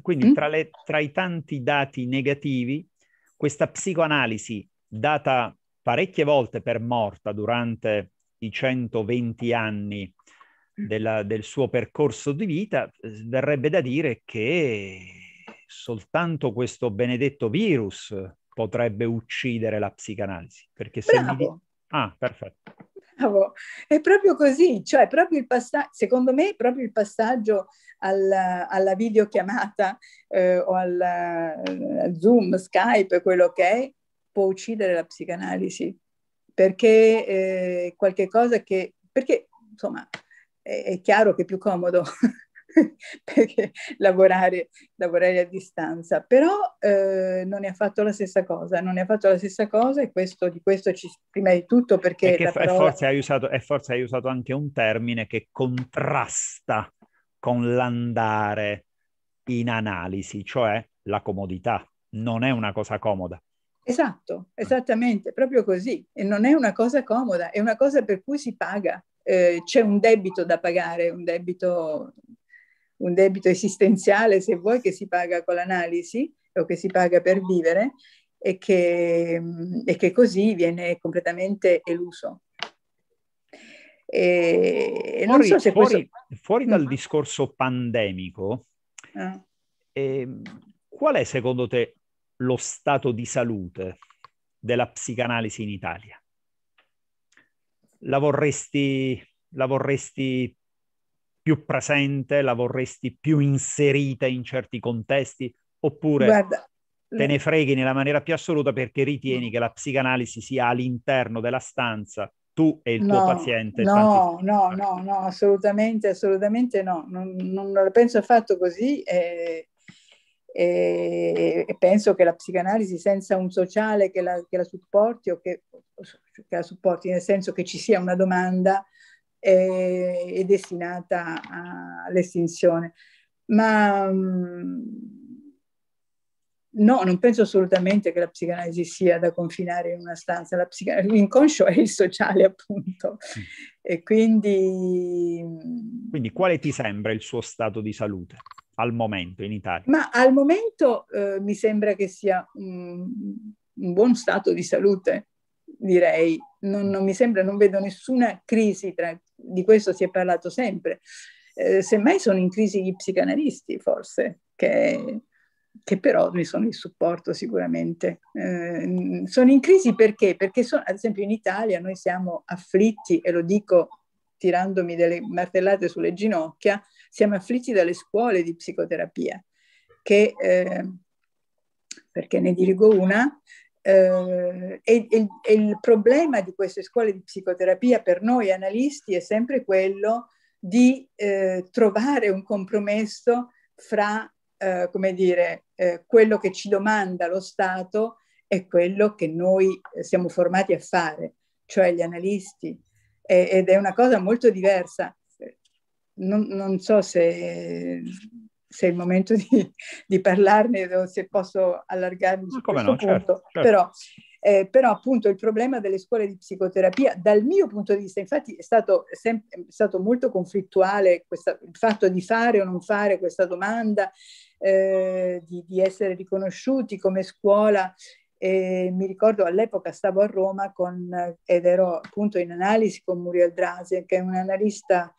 Quindi mm? tra, le, tra i tanti dati negativi, questa psicoanalisi data parecchie volte per morta durante i 120 anni mm. della, del suo percorso di vita, verrebbe da dire che soltanto questo benedetto virus potrebbe uccidere la psicanalisi. Perché se... Bravo. Mi... Ah, perfetto. Bravo, è proprio così, cioè proprio il passaggio, secondo me proprio il passaggio alla, alla videochiamata eh, o alla, al eh, Zoom, Skype, quello che è, può uccidere la psicanalisi, perché eh, qualche cosa che, perché insomma è, è chiaro che è più comodo perché lavorare, lavorare, a distanza, però eh, non è affatto la stessa cosa, non ne ha la stessa cosa e questo, di questo ci, prima di tutto perché... E, parola... forse hai usato, forse hai usato anche un termine che contrasta con l'andare in analisi, cioè la comodità, non è una cosa comoda. Esatto, ah. esattamente, proprio così. E non è una cosa comoda, è una cosa per cui si paga. Eh, c'è un debito da pagare, un debito un debito esistenziale, se vuoi, che si paga con l'analisi o che si paga per vivere e che, e che così viene completamente eluso. E fuori, so fuori, questo... fuori dal mm. discorso pandemico, ah. eh, qual è secondo te lo stato di salute della psicanalisi in Italia? La vorresti, la vorresti più presente, la vorresti più inserita in certi contesti, oppure Guarda, te ne freghi nella maniera più assoluta perché ritieni che la psicanalisi sia all'interno della stanza, tu e il no, tuo paziente. No, no, no, no, assolutamente, assolutamente no, non, non lo penso affatto così. Eh, eh, e penso che la psicanalisi senza un sociale che la, che la supporti o che, che la supporti nel senso che ci sia una domanda, è, eh, è destinata all'estinzione. Ma mm, no, non penso assolutamente che la psicanalisi sia da confinare in una stanza, La l'inconscio è il sociale appunto. Mm. E quindi... Mm, quindi quale ti sembra il suo stato di salute? al momento in Italia? Ma al momento eh, mi sembra che sia un, un, buon stato di salute, direi. Non, non mi sembra, non vedo nessuna crisi tra di questo si è parlato sempre. Eh, semmai sono in crisi gli psicanalisti, forse, che, che però mi sono il supporto sicuramente. Eh, sono in crisi perché? Perché sono, ad esempio in Italia noi siamo afflitti, e lo dico tirandomi delle martellate sulle ginocchia, siamo afflitti dalle scuole di psicoterapia, che, eh, perché ne dirigo una, eh, e, e, e, il problema di queste scuole di psicoterapia per noi analisti è sempre quello di eh, trovare un compromesso fra, eh, come dire, eh, quello che ci domanda lo Stato e quello che noi eh, siamo formati a fare, cioè gli analisti. ed è una cosa molto diversa. Non, non so se se è il momento di, di parlarne o se posso allargarmi su Come no, certo, certo. Però, eh, però, appunto il problema delle scuole di psicoterapia, dal mio punto di vista, infatti è stato, è stato molto conflittuale questa, il fatto di fare o non fare questa domanda, eh, di, di essere riconosciuti come scuola e mi ricordo all'epoca stavo a Roma con, ed ero appunto in analisi con Muriel Drasi, che è un analista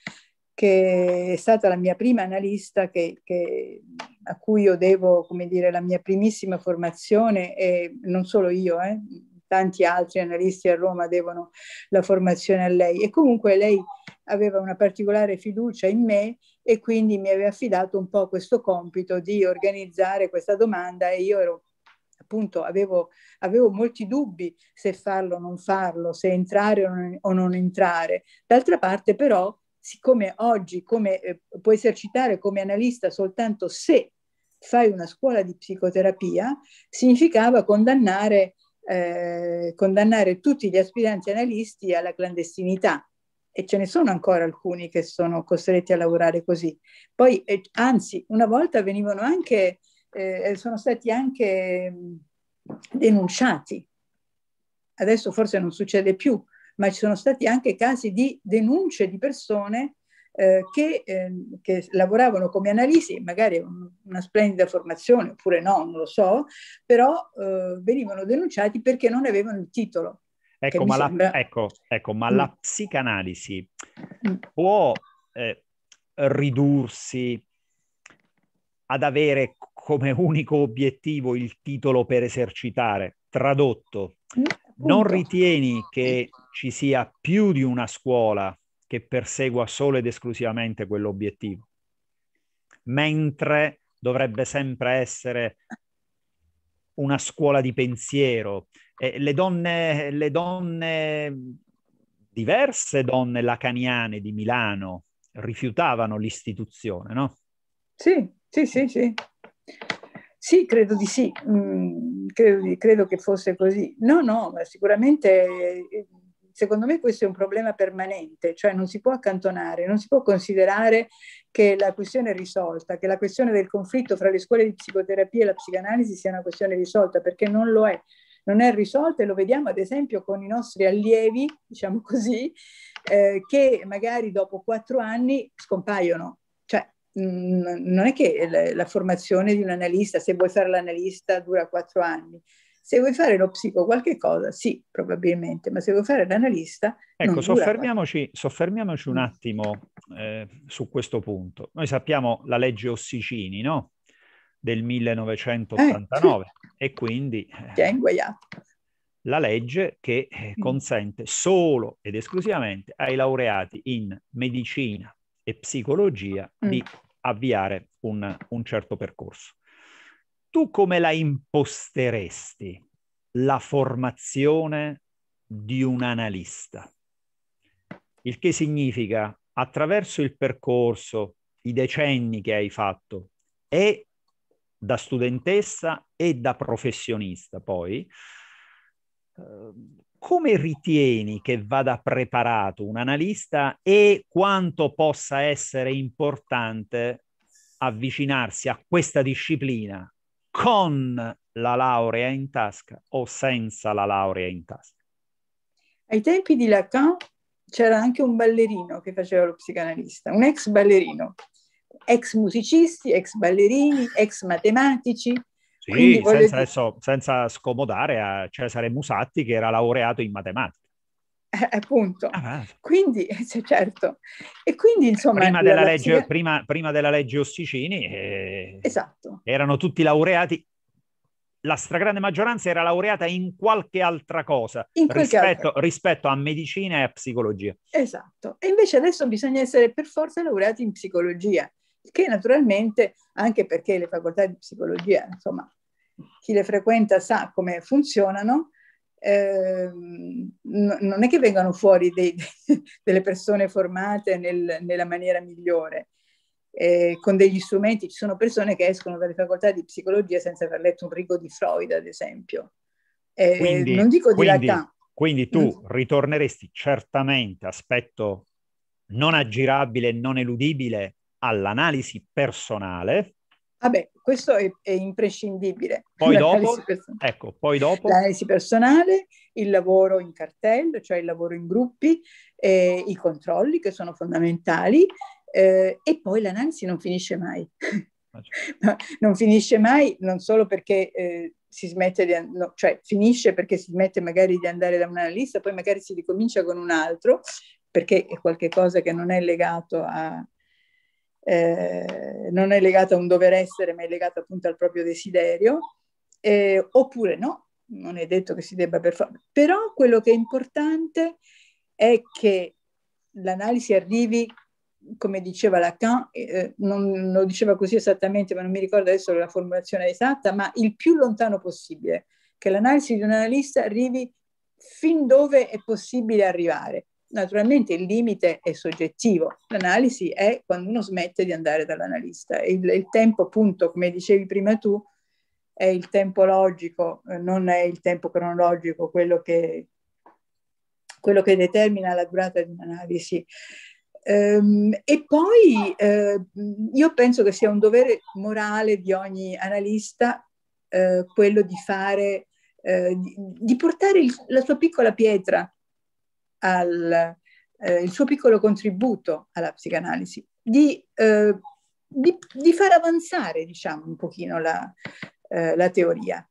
che è stata la mia prima analista che, che, a cui io devo come dire, la mia primissima formazione e non solo io, eh, tanti altri analisti a Roma devono la formazione a lei e comunque lei aveva una particolare fiducia in me e quindi mi aveva affidato un po' questo compito di organizzare questa domanda e io ero appunto avevo, avevo, molti dubbi se farlo o non farlo, se entrare o non entrare. D'altra parte però siccome oggi come, eh, puoi esercitare come analista soltanto se fai una scuola di psicoterapia, significava condannare, eh, condannare tutti gli aspiranti analisti alla clandestinità e ce ne sono ancora alcuni che sono costretti a lavorare così. Poi, eh, anzi, una volta venivano anche, eh, sono stati anche denunciati. Adesso forse non succede più, ma ci sono stati anche casi di denunce di persone eh, che, eh, che, lavoravano come analisti, magari una splendida formazione oppure no, non lo so, però eh, venivano denunciati perché non avevano il titolo. Ecco, ma, la, ecco, ecco ma mm. psicanalisi mm. può eh, ridursi ad avere come unico obiettivo il titolo per esercitare, tradotto. Mm, non ritieni che ci sia più di una scuola che persegua solo ed esclusivamente quell'obiettivo, mentre dovrebbe sempre essere una scuola di pensiero. Eh, le, donne, le donne, diverse donne lacaniane di Milano rifiutavano l'istituzione, no? Sì, sì, sì, sì. Sì, credo di sì, mm, credo, credo, che fosse così. No, no, ma sicuramente eh, secondo me questo è un problema permanente, cioè non si può accantonare, non si può considerare che la questione è risolta, che la questione del conflitto fra le scuole di psicoterapia e la psicanalisi sia una questione risolta, perché non lo è. Non è risolta e lo vediamo ad esempio con i nostri allievi, diciamo così, eh, che magari dopo quattro anni scompaiono. Cioè, mh, mm, non è che la, la formazione di un analista, se vuoi fare l'analista, dura quattro anni se vuoi fare lo psico qualche cosa, sì, probabilmente, ma se vuoi fare l'analista... Ecco, soffermiamoci, soffermiamoci, un mm. attimo eh, su questo punto. Noi sappiamo la legge Ossicini, no? Del 1989 eh, sì. e quindi... Ti ha inguaiato eh, la legge che eh, mm. consente solo ed esclusivamente ai laureati in medicina e psicologia mm. di avviare un, un certo percorso tu come la imposteresti la formazione di un analista? Il che significa attraverso il percorso, i decenni che hai fatto e da studentessa e da professionista poi, eh, come ritieni che vada preparato un analista e quanto possa essere importante avvicinarsi a questa disciplina con la laurea in tasca o senza la laurea in tasca. Ai tempi di Lacan c'era anche un ballerino che faceva lo psicanalista, un ex ballerino, ex musicisti, ex ballerini, ex matematici. Sì, senza, dire... adesso, senza, scomodare a Cesare Musatti che era laureato in matematica. Eh, appunto. Eh, ah, quindi, cioè, certo. E quindi, insomma... Prima della, legge, Lazio... prima, prima della legge Ossicini eh, esatto. erano tutti laureati, la stragrande maggioranza era laureata in qualche altra cosa qualche rispetto, altra. rispetto, a medicina e a psicologia. Esatto. E invece adesso bisogna essere per forza laureati in psicologia, che naturalmente, anche perché le facoltà di psicologia, insomma, chi le frequenta sa come funzionano, Ehm, non è che vengano fuori dei, delle persone formate nel, nella maniera migliore, eh, con degli strumenti. Ci sono persone che escono dalle facoltà di psicologia senza aver letto un rigo di Freud, ad esempio. Eh, quindi, non dico di quindi, realtà. Quindi tu ritorneresti certamente, aspetto non aggirabile e non eludibile, all'analisi personale Vabbè, questo è, è imprescindibile. Poi dopo, ecco, poi dopo, L'analisi personale, il lavoro in cartello, cioè il lavoro in gruppi, eh, i controlli che sono fondamentali eh, e poi l'analisi non finisce mai. Ah, cioè. non finisce mai non solo perché eh, si smette di, no, cioè finisce perché si smette magari di andare da un analista, poi magari si ricomincia con un altro perché è qualcosa che non è legato a, eh, non è legata a un dover essere, ma è legata appunto al proprio desiderio, eh, oppure no, non è detto che si debba per forza. Però quello che è importante è che l'analisi arrivi, come diceva Lacan, eh, non lo diceva così esattamente, ma non mi ricordo adesso la formulazione esatta, ma il più lontano possibile, che l'analisi di un analista arrivi fin dove è possibile arrivare. Naturalmente il limite è soggettivo, l'analisi è quando uno smette di andare dall'analista. Il, il tempo, appunto, come dicevi prima tu, è il tempo logico, eh, non è il tempo cronologico quello che, quello che determina la durata di un'analisi. Ehm, e poi eh, io penso che sia un dovere morale di ogni analista eh, quello di fare, eh, di, portare il, la sua piccola pietra al, eh, il suo piccolo contributo alla psicanalisi, di, eh, di, di far avanzare diciamo, un pochino la, eh, la teoria.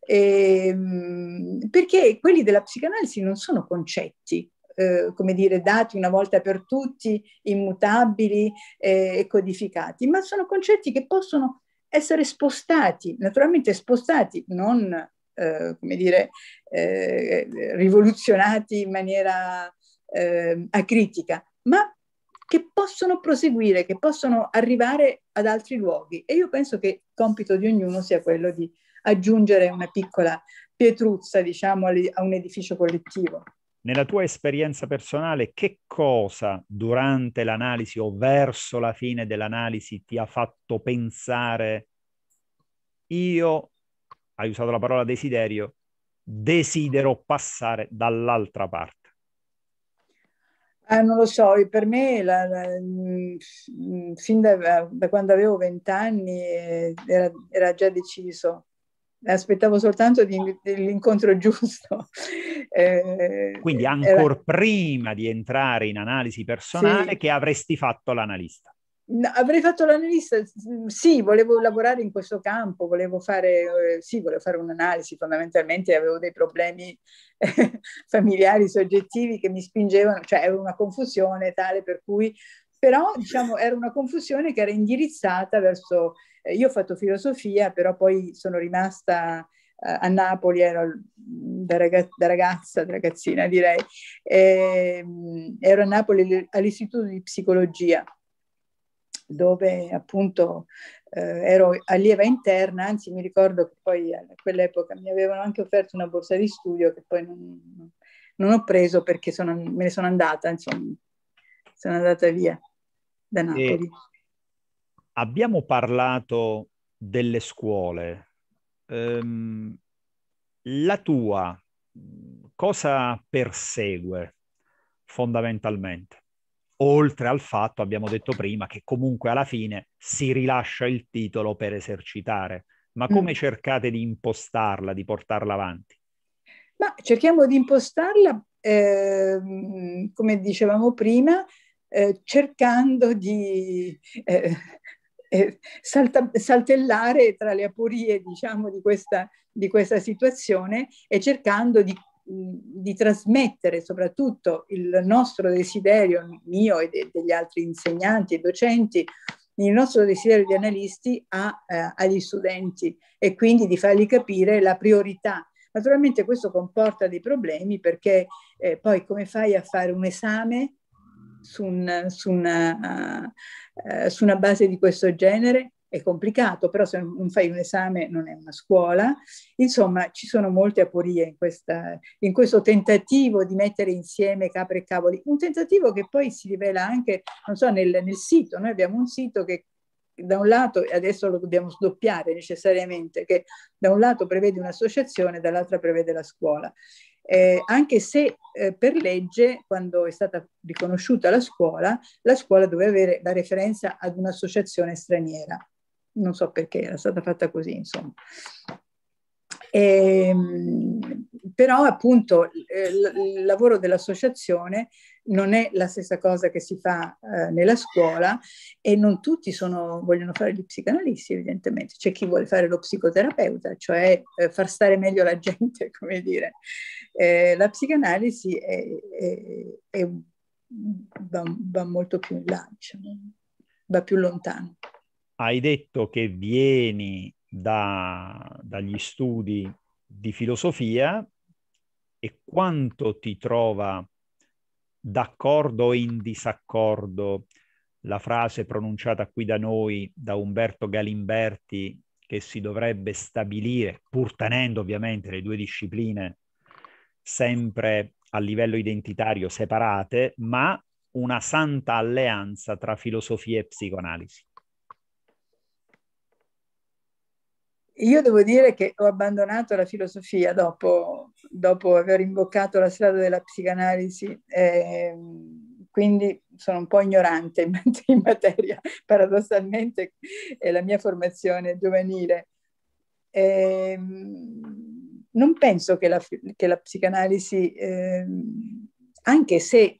E, ehm, perché quelli della psicanalisi non sono concetti, eh, come dire, dati una volta per tutti, immutabili eh, e codificati, ma sono concetti che possono essere spostati, naturalmente spostati, non eh, come dire, eh, rivoluzionati in maniera eh, acritica, ma che possono proseguire, che possono arrivare ad altri luoghi. E io penso che il compito di ognuno sia quello di aggiungere una piccola pietruzza, diciamo, a un edificio collettivo. Nella tua esperienza personale, che cosa durante l'analisi o verso la fine dell'analisi ti ha fatto pensare io hai usato la parola desiderio, desidero passare dall'altra parte? Ah, non lo so, per me la, la, mm, fin da, da, quando avevo vent'anni eh, era, era, già deciso. Aspettavo soltanto l'incontro giusto. Eh, Quindi ancora era... prima di entrare in analisi personale sì. che avresti fatto l'analista avrei fatto l'analista, sì, volevo lavorare in questo campo, volevo fare, eh, sì, volevo fare un'analisi, fondamentalmente avevo dei problemi eh, familiari, soggettivi che mi spingevano, cioè era una confusione tale per cui, però diciamo era una confusione che era indirizzata verso, eh, io ho fatto filosofia, però poi sono rimasta a Napoli ero da, ragazza, da ragazza da ragazzina direi, e, ehm, ero a Napoli all'Istituto di Psicologia dove appunto eh, ero allieva interna, anzi mi ricordo che poi a eh, quell'epoca mi avevano anche offerto una borsa di studio che poi non, non ho preso perché sono, me ne sono andata, insomma, sono andata via da Napoli. E abbiamo parlato delle scuole. Ehm, la tua cosa persegue fondamentalmente? oltre al fatto, abbiamo detto prima, che comunque alla fine si rilascia il titolo per esercitare. Ma mm. come mm. cercate di impostarla, di portarla avanti? Ma cerchiamo di impostarla, eh, come dicevamo prima, eh, cercando di eh, eh, salta, saltellare tra le aporie diciamo, di, questa, di questa situazione e cercando di di trasmettere soprattutto il nostro desiderio, mio e de- degli altri insegnanti e docenti, il nostro desiderio di analisti a, eh, agli studenti e quindi di fargli capire la priorità. Naturalmente questo comporta dei problemi perché eh, poi come fai a fare un esame su, un, su, una, uh, uh, su una base di questo genere? è complicato, però se non fai un esame non è una scuola. Insomma, ci sono molte aporie in, questa, in questo tentativo di mettere insieme capre e cavoli, un tentativo che poi si rivela anche, non so, nel, nel sito. Noi abbiamo un sito che da un lato, e adesso lo dobbiamo sdoppiare necessariamente, che da un lato prevede un'associazione, dall'altra prevede la scuola. Eh, anche se eh, per legge, quando è stata riconosciuta la scuola, la scuola doveva avere la referenza ad un'associazione straniera non so perché era stata fatta così, insomma. E, ehm, però appunto eh, il lavoro dell'associazione non è la stessa cosa che si fa eh, nella scuola e non tutti sono, vogliono fare gli psicanalisti evidentemente, c'è chi vuole fare lo psicoterapeuta, cioè eh, far stare meglio la gente, come dire. Eh, la psicanalisi è, è, è, va, va, molto più in là, diciamo, va più lontano hai detto che vieni da, dagli studi di filosofia e quanto ti trova d'accordo o in disaccordo la frase pronunciata qui da noi da Umberto Galimberti che si dovrebbe stabilire, pur tenendo ovviamente le due discipline sempre a livello identitario separate, ma una santa alleanza tra filosofia e psicoanalisi. Io devo dire che ho abbandonato la filosofia dopo, dopo aver imboccato la strada della psicanalisi, eh, quindi sono un po' ignorante in, materia, paradossalmente è la mia formazione giovanile. Eh, non penso che la, che la psicanalisi, eh, anche se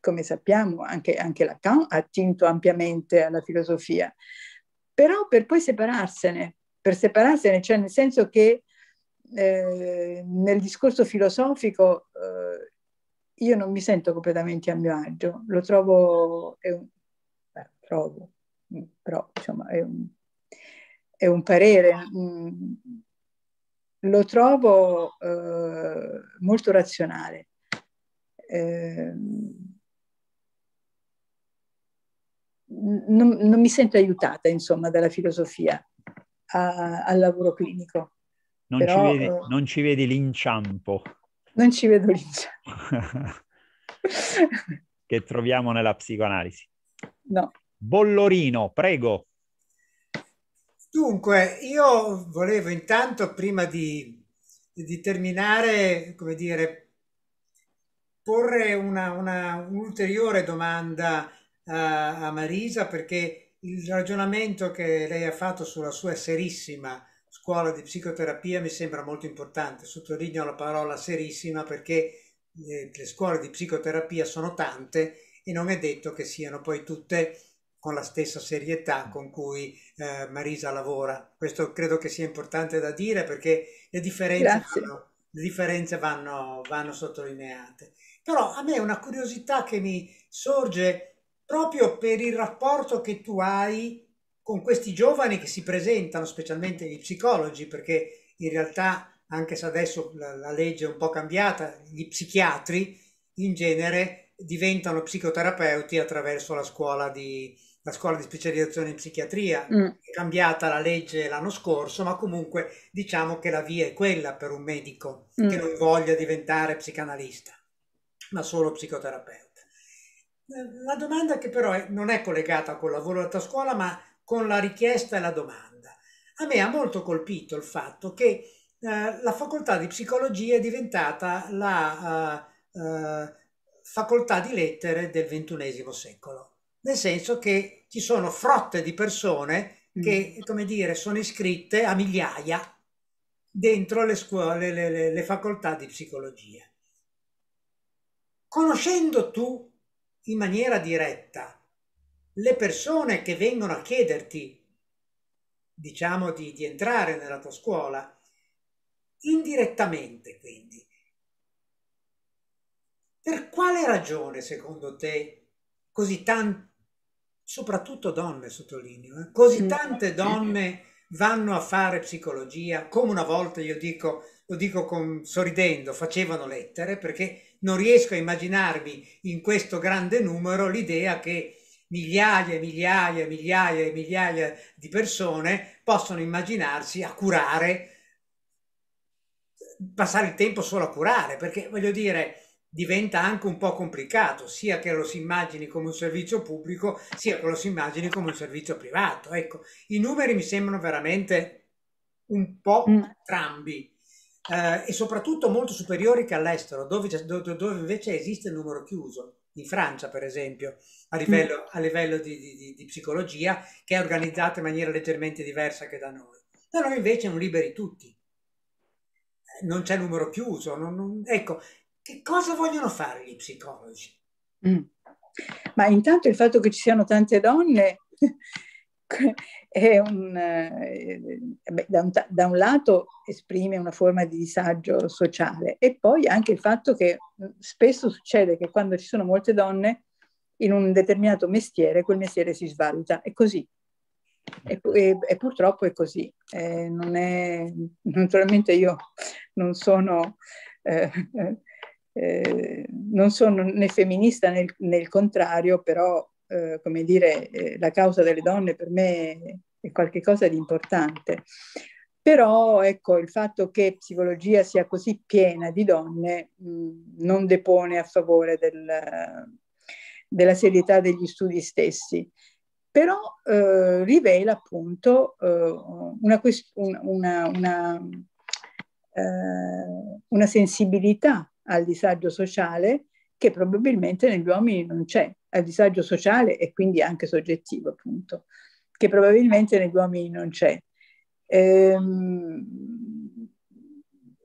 come sappiamo anche, anche Lacan ha attinto ampiamente alla filosofia, però per poi separarsene, per separarsene, cioè nel senso che eh, nel discorso filosofico eh, io non mi sento completamente a mio agio, lo trovo, è un, beh, trovo mm, però insomma è un, è un parere, mh, mm. lo trovo eh, molto razionale. Ehm, non, non mi sento aiutata insomma dalla filosofia a, al lavoro clinico. Non, Però, ci vedi, eh, non, ci vedi, l'inciampo. Non ci vedo l'inciampo. che troviamo nella psicoanalisi. No. Bollorino, prego. Dunque, io volevo intanto, prima di, di terminare, come dire, porre una, una, un'ulteriore domanda a, a Marisa, perché il ragionamento che lei ha fatto sulla sua serissima scuola di psicoterapia mi sembra molto importante. Sottolineo la parola serissima perché eh, le scuole di psicoterapia sono tante e non è detto che siano poi tutte con la stessa serietà con cui eh, Marisa lavora. Questo credo che sia importante da dire perché le differenze, vanno, le differenze vanno, vanno, sottolineate. Però a me una curiosità che mi sorge proprio per il rapporto che tu hai con questi giovani che si presentano, specialmente gli psicologi, perché in realtà, anche se adesso la, la legge è un po' cambiata, gli psichiatri in genere diventano psicoterapeuti attraverso la scuola di, la scuola di specializzazione in psichiatria. Mm. È cambiata la legge l'anno scorso, ma comunque diciamo che la via è quella per un medico mm. che non voglia diventare psicanalista, ma solo psicoterapeuta. La domanda che però è, non è collegata col lavoro della scuola, ma con la richiesta e la domanda. A me ha molto colpito il fatto che eh, la facoltà di psicologia è diventata la uh, uh, facoltà di lettere del XXI secolo, nel senso che ci sono frotte di persone mm. che, come dire, sono iscritte a migliaia dentro le scuole, le, le, le facoltà di psicologia. Conoscendo tu in maniera diretta le persone che vengono a chiederti, diciamo, di, di entrare nella tua scuola, indirettamente quindi. Per quale ragione, secondo te, così tante, soprattutto donne, sottolineo, eh? così mm. tante donne vanno a fare psicologia, come una volta io dico, lo dico con, sorridendo, facevano lettere, perché non riesco a immaginarvi in questo grande numero l'idea che migliaia e migliaia e migliaia e migliaia di persone possono immaginarsi a curare, passare il tempo solo a curare, perché voglio dire diventa anche un po' complicato, sia che lo si immagini come un servizio pubblico, sia che lo si immagini come un servizio privato. Ecco, i numeri mi sembrano veramente un po' entrambi. Mm eh, e soprattutto molto superiori che all'estero, dove, dove, invece esiste il numero chiuso, in Francia per esempio, a mm. livello, a livello di, di, di, psicologia, che è organizzata in maniera leggermente diversa che da noi. Da noi invece è liberi tutti, eh, non c'è numero chiuso. Non, non... Ecco, che cosa vogliono fare gli psicologi? Mm. Ma intanto il fatto che ci siano tante donne un, eh, beh, da, un, da, un, lato esprime una forma di disagio sociale e poi anche il fatto che mm, spesso succede che quando ci sono molte donne in un determinato mestiere, quel mestiere si svaluta. È così. E, e, e purtroppo è così. Eh, non è, naturalmente io non sono... Eh, eh, eh non sono né femminista né il contrario, però eh, come dire, eh, la causa delle donne per me è qualcosa di importante. Però ecco, il fatto che psicologia sia così piena di donne mh, mm, non depone a favore del, della serietà degli studi stessi, però eh, rivela appunto eh, una, una, una, eh, una sensibilità al disagio sociale che probabilmente negli uomini non c'è, al disagio sociale e quindi anche soggettivo appunto, che probabilmente negli uomini non c'è. Ehm,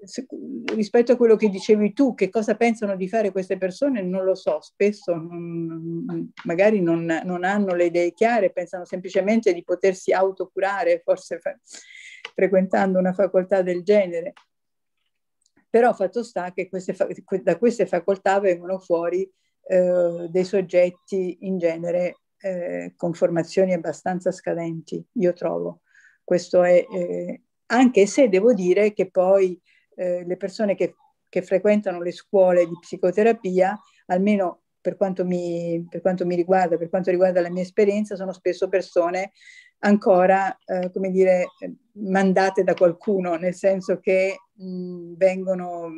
se, rispetto a quello che dicevi tu, che cosa pensano di fare queste persone non lo so, spesso non, magari non, non, hanno le idee chiare, pensano semplicemente di potersi autocurare, forse fa, frequentando una facoltà del genere. Però fatto sta che queste, da queste facoltà vengono fuori eh, dei soggetti in genere eh, con formazioni abbastanza scadenti, io trovo. Questo è, eh, anche se devo dire che poi eh, le persone che, che frequentano le scuole di psicoterapia, almeno per quanto, mi, per quanto mi, riguarda, per quanto riguarda la mia esperienza, sono spesso persone ancora, eh, come dire, mandate da qualcuno, nel senso che mh, vengono,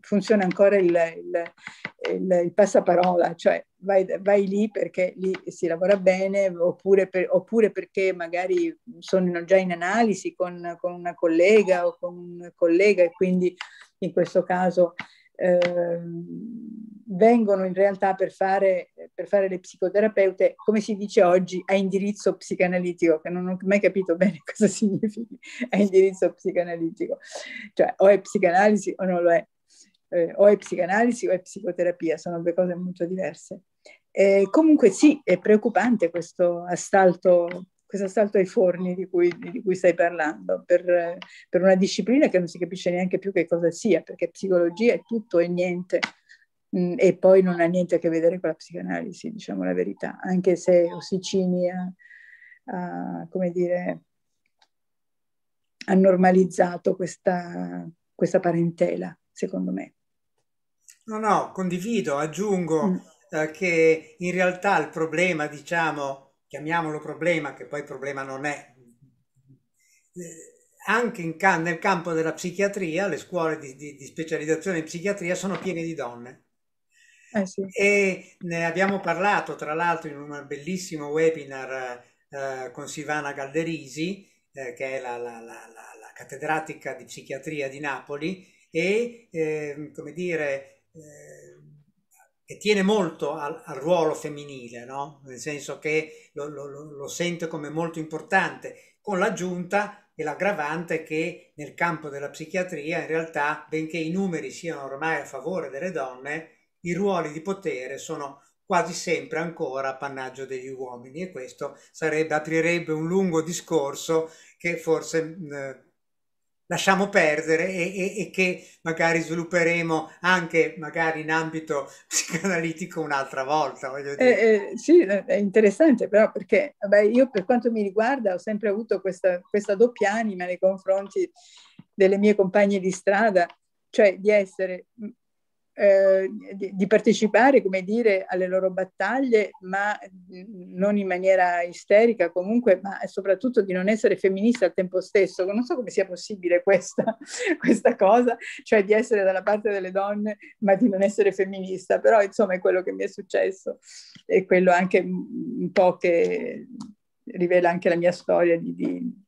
funziona ancora il, il, il, il passaparola, cioè vai, vai, lì perché lì si lavora bene oppure, per, oppure perché magari sono già in analisi con, con, una collega o con un collega e quindi in questo caso... Eh, vengono in realtà per fare, per fare, le psicoterapeute, come si dice oggi, a indirizzo psicanalitico, che non ho mai capito bene cosa significa a indirizzo psicanalitico, cioè o è psicanalisi o non lo è, eh, o è psicanalisi o è psicoterapia, sono due cose molto diverse. Eh, comunque sì, è preoccupante questo assalto, questo assalto ai forni di cui, di cui stai parlando, per, per una disciplina che non si capisce neanche più che cosa sia, perché psicologia è tutto e niente Mhmm, e poi non ha niente a che vedere con la psicanalisi, diciamo la verità, anche se Ossicini ha, ha come dire, ha normalizzato questa, questa parentela, secondo me. No, no, condivido, aggiungo mm. eh, che in realtà il problema, diciamo, chiamiamolo problema, che poi problema non è, eh, anche ca- nel campo della psichiatria, le scuole di, di, di specializzazione in psichiatria sono piene di donne eh sì. E ne abbiamo parlato tra l'altro in un bellissimo webinar eh, con Silvana Galderisi, eh, che è la, la, la, la, cattedratica di psichiatria di Napoli e ehm, come dire che eh, tiene molto al, al ruolo femminile, no? nel senso che lo, lo, lo, sente come molto importante, con l'aggiunta e l'aggravante che nel campo della psichiatria in realtà, benché i numeri siano ormai a favore delle donne, i ruoli di potere sono quasi sempre ancora appannaggio degli uomini e questo sarebbe, aprirebbe un lungo discorso che forse eh, lasciamo perdere e, e, e, che magari svilupperemo anche magari in ambito psicoanalitico un'altra volta. Eh, eh, sì, è interessante però perché vabbè, io per quanto mi riguarda ho sempre avuto questa, questa doppia anima nei confronti delle mie compagne di strada, cioè di essere eh, di, di, partecipare, come dire, alle loro battaglie, ma non in maniera isterica comunque, ma soprattutto di non essere femminista al tempo stesso. Non so come sia possibile questa, questa cosa, cioè di essere dalla parte delle donne, ma di non essere femminista. Però insomma è quello che mi è successo e quello anche un po' che rivela anche la mia storia di, di,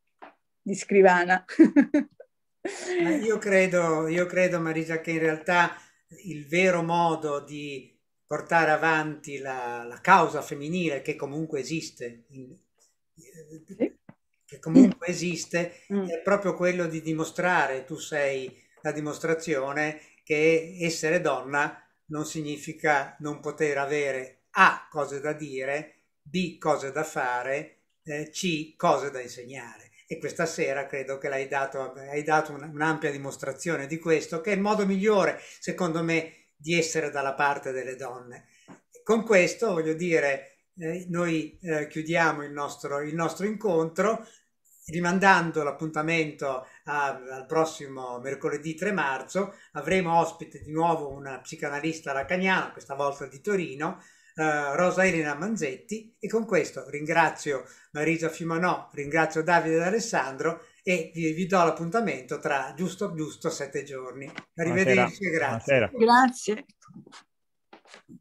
di scrivana. io credo, io credo Marisa, che in realtà il vero modo di portare avanti la, la causa femminile che comunque esiste, in, eh, sì. che comunque esiste, mm. mm. è proprio quello di dimostrare, tu sei la dimostrazione che essere donna non significa non poter avere A cose da dire, B cose da fare, eh, C cose da insegnare e questa sera credo che l'hai dato, hai dato un'ampia dimostrazione di questo, che è il modo migliore, secondo me, di essere dalla parte delle donne. Con questo, voglio dire, eh, noi eh, chiudiamo il nostro, il nostro, incontro rimandando l'appuntamento al prossimo mercoledì 3 marzo avremo ospite di nuovo una psicanalista lacaniana, questa volta di Torino, eh, Rosa Elena Manzetti e con questo ringrazio Marisa Fimanò, ringrazio Davide e Alessandro e vi, vi do l'appuntamento tra giusto giusto sette giorni. Arrivederci buonasera. e grazie. Buonasera. Grazie.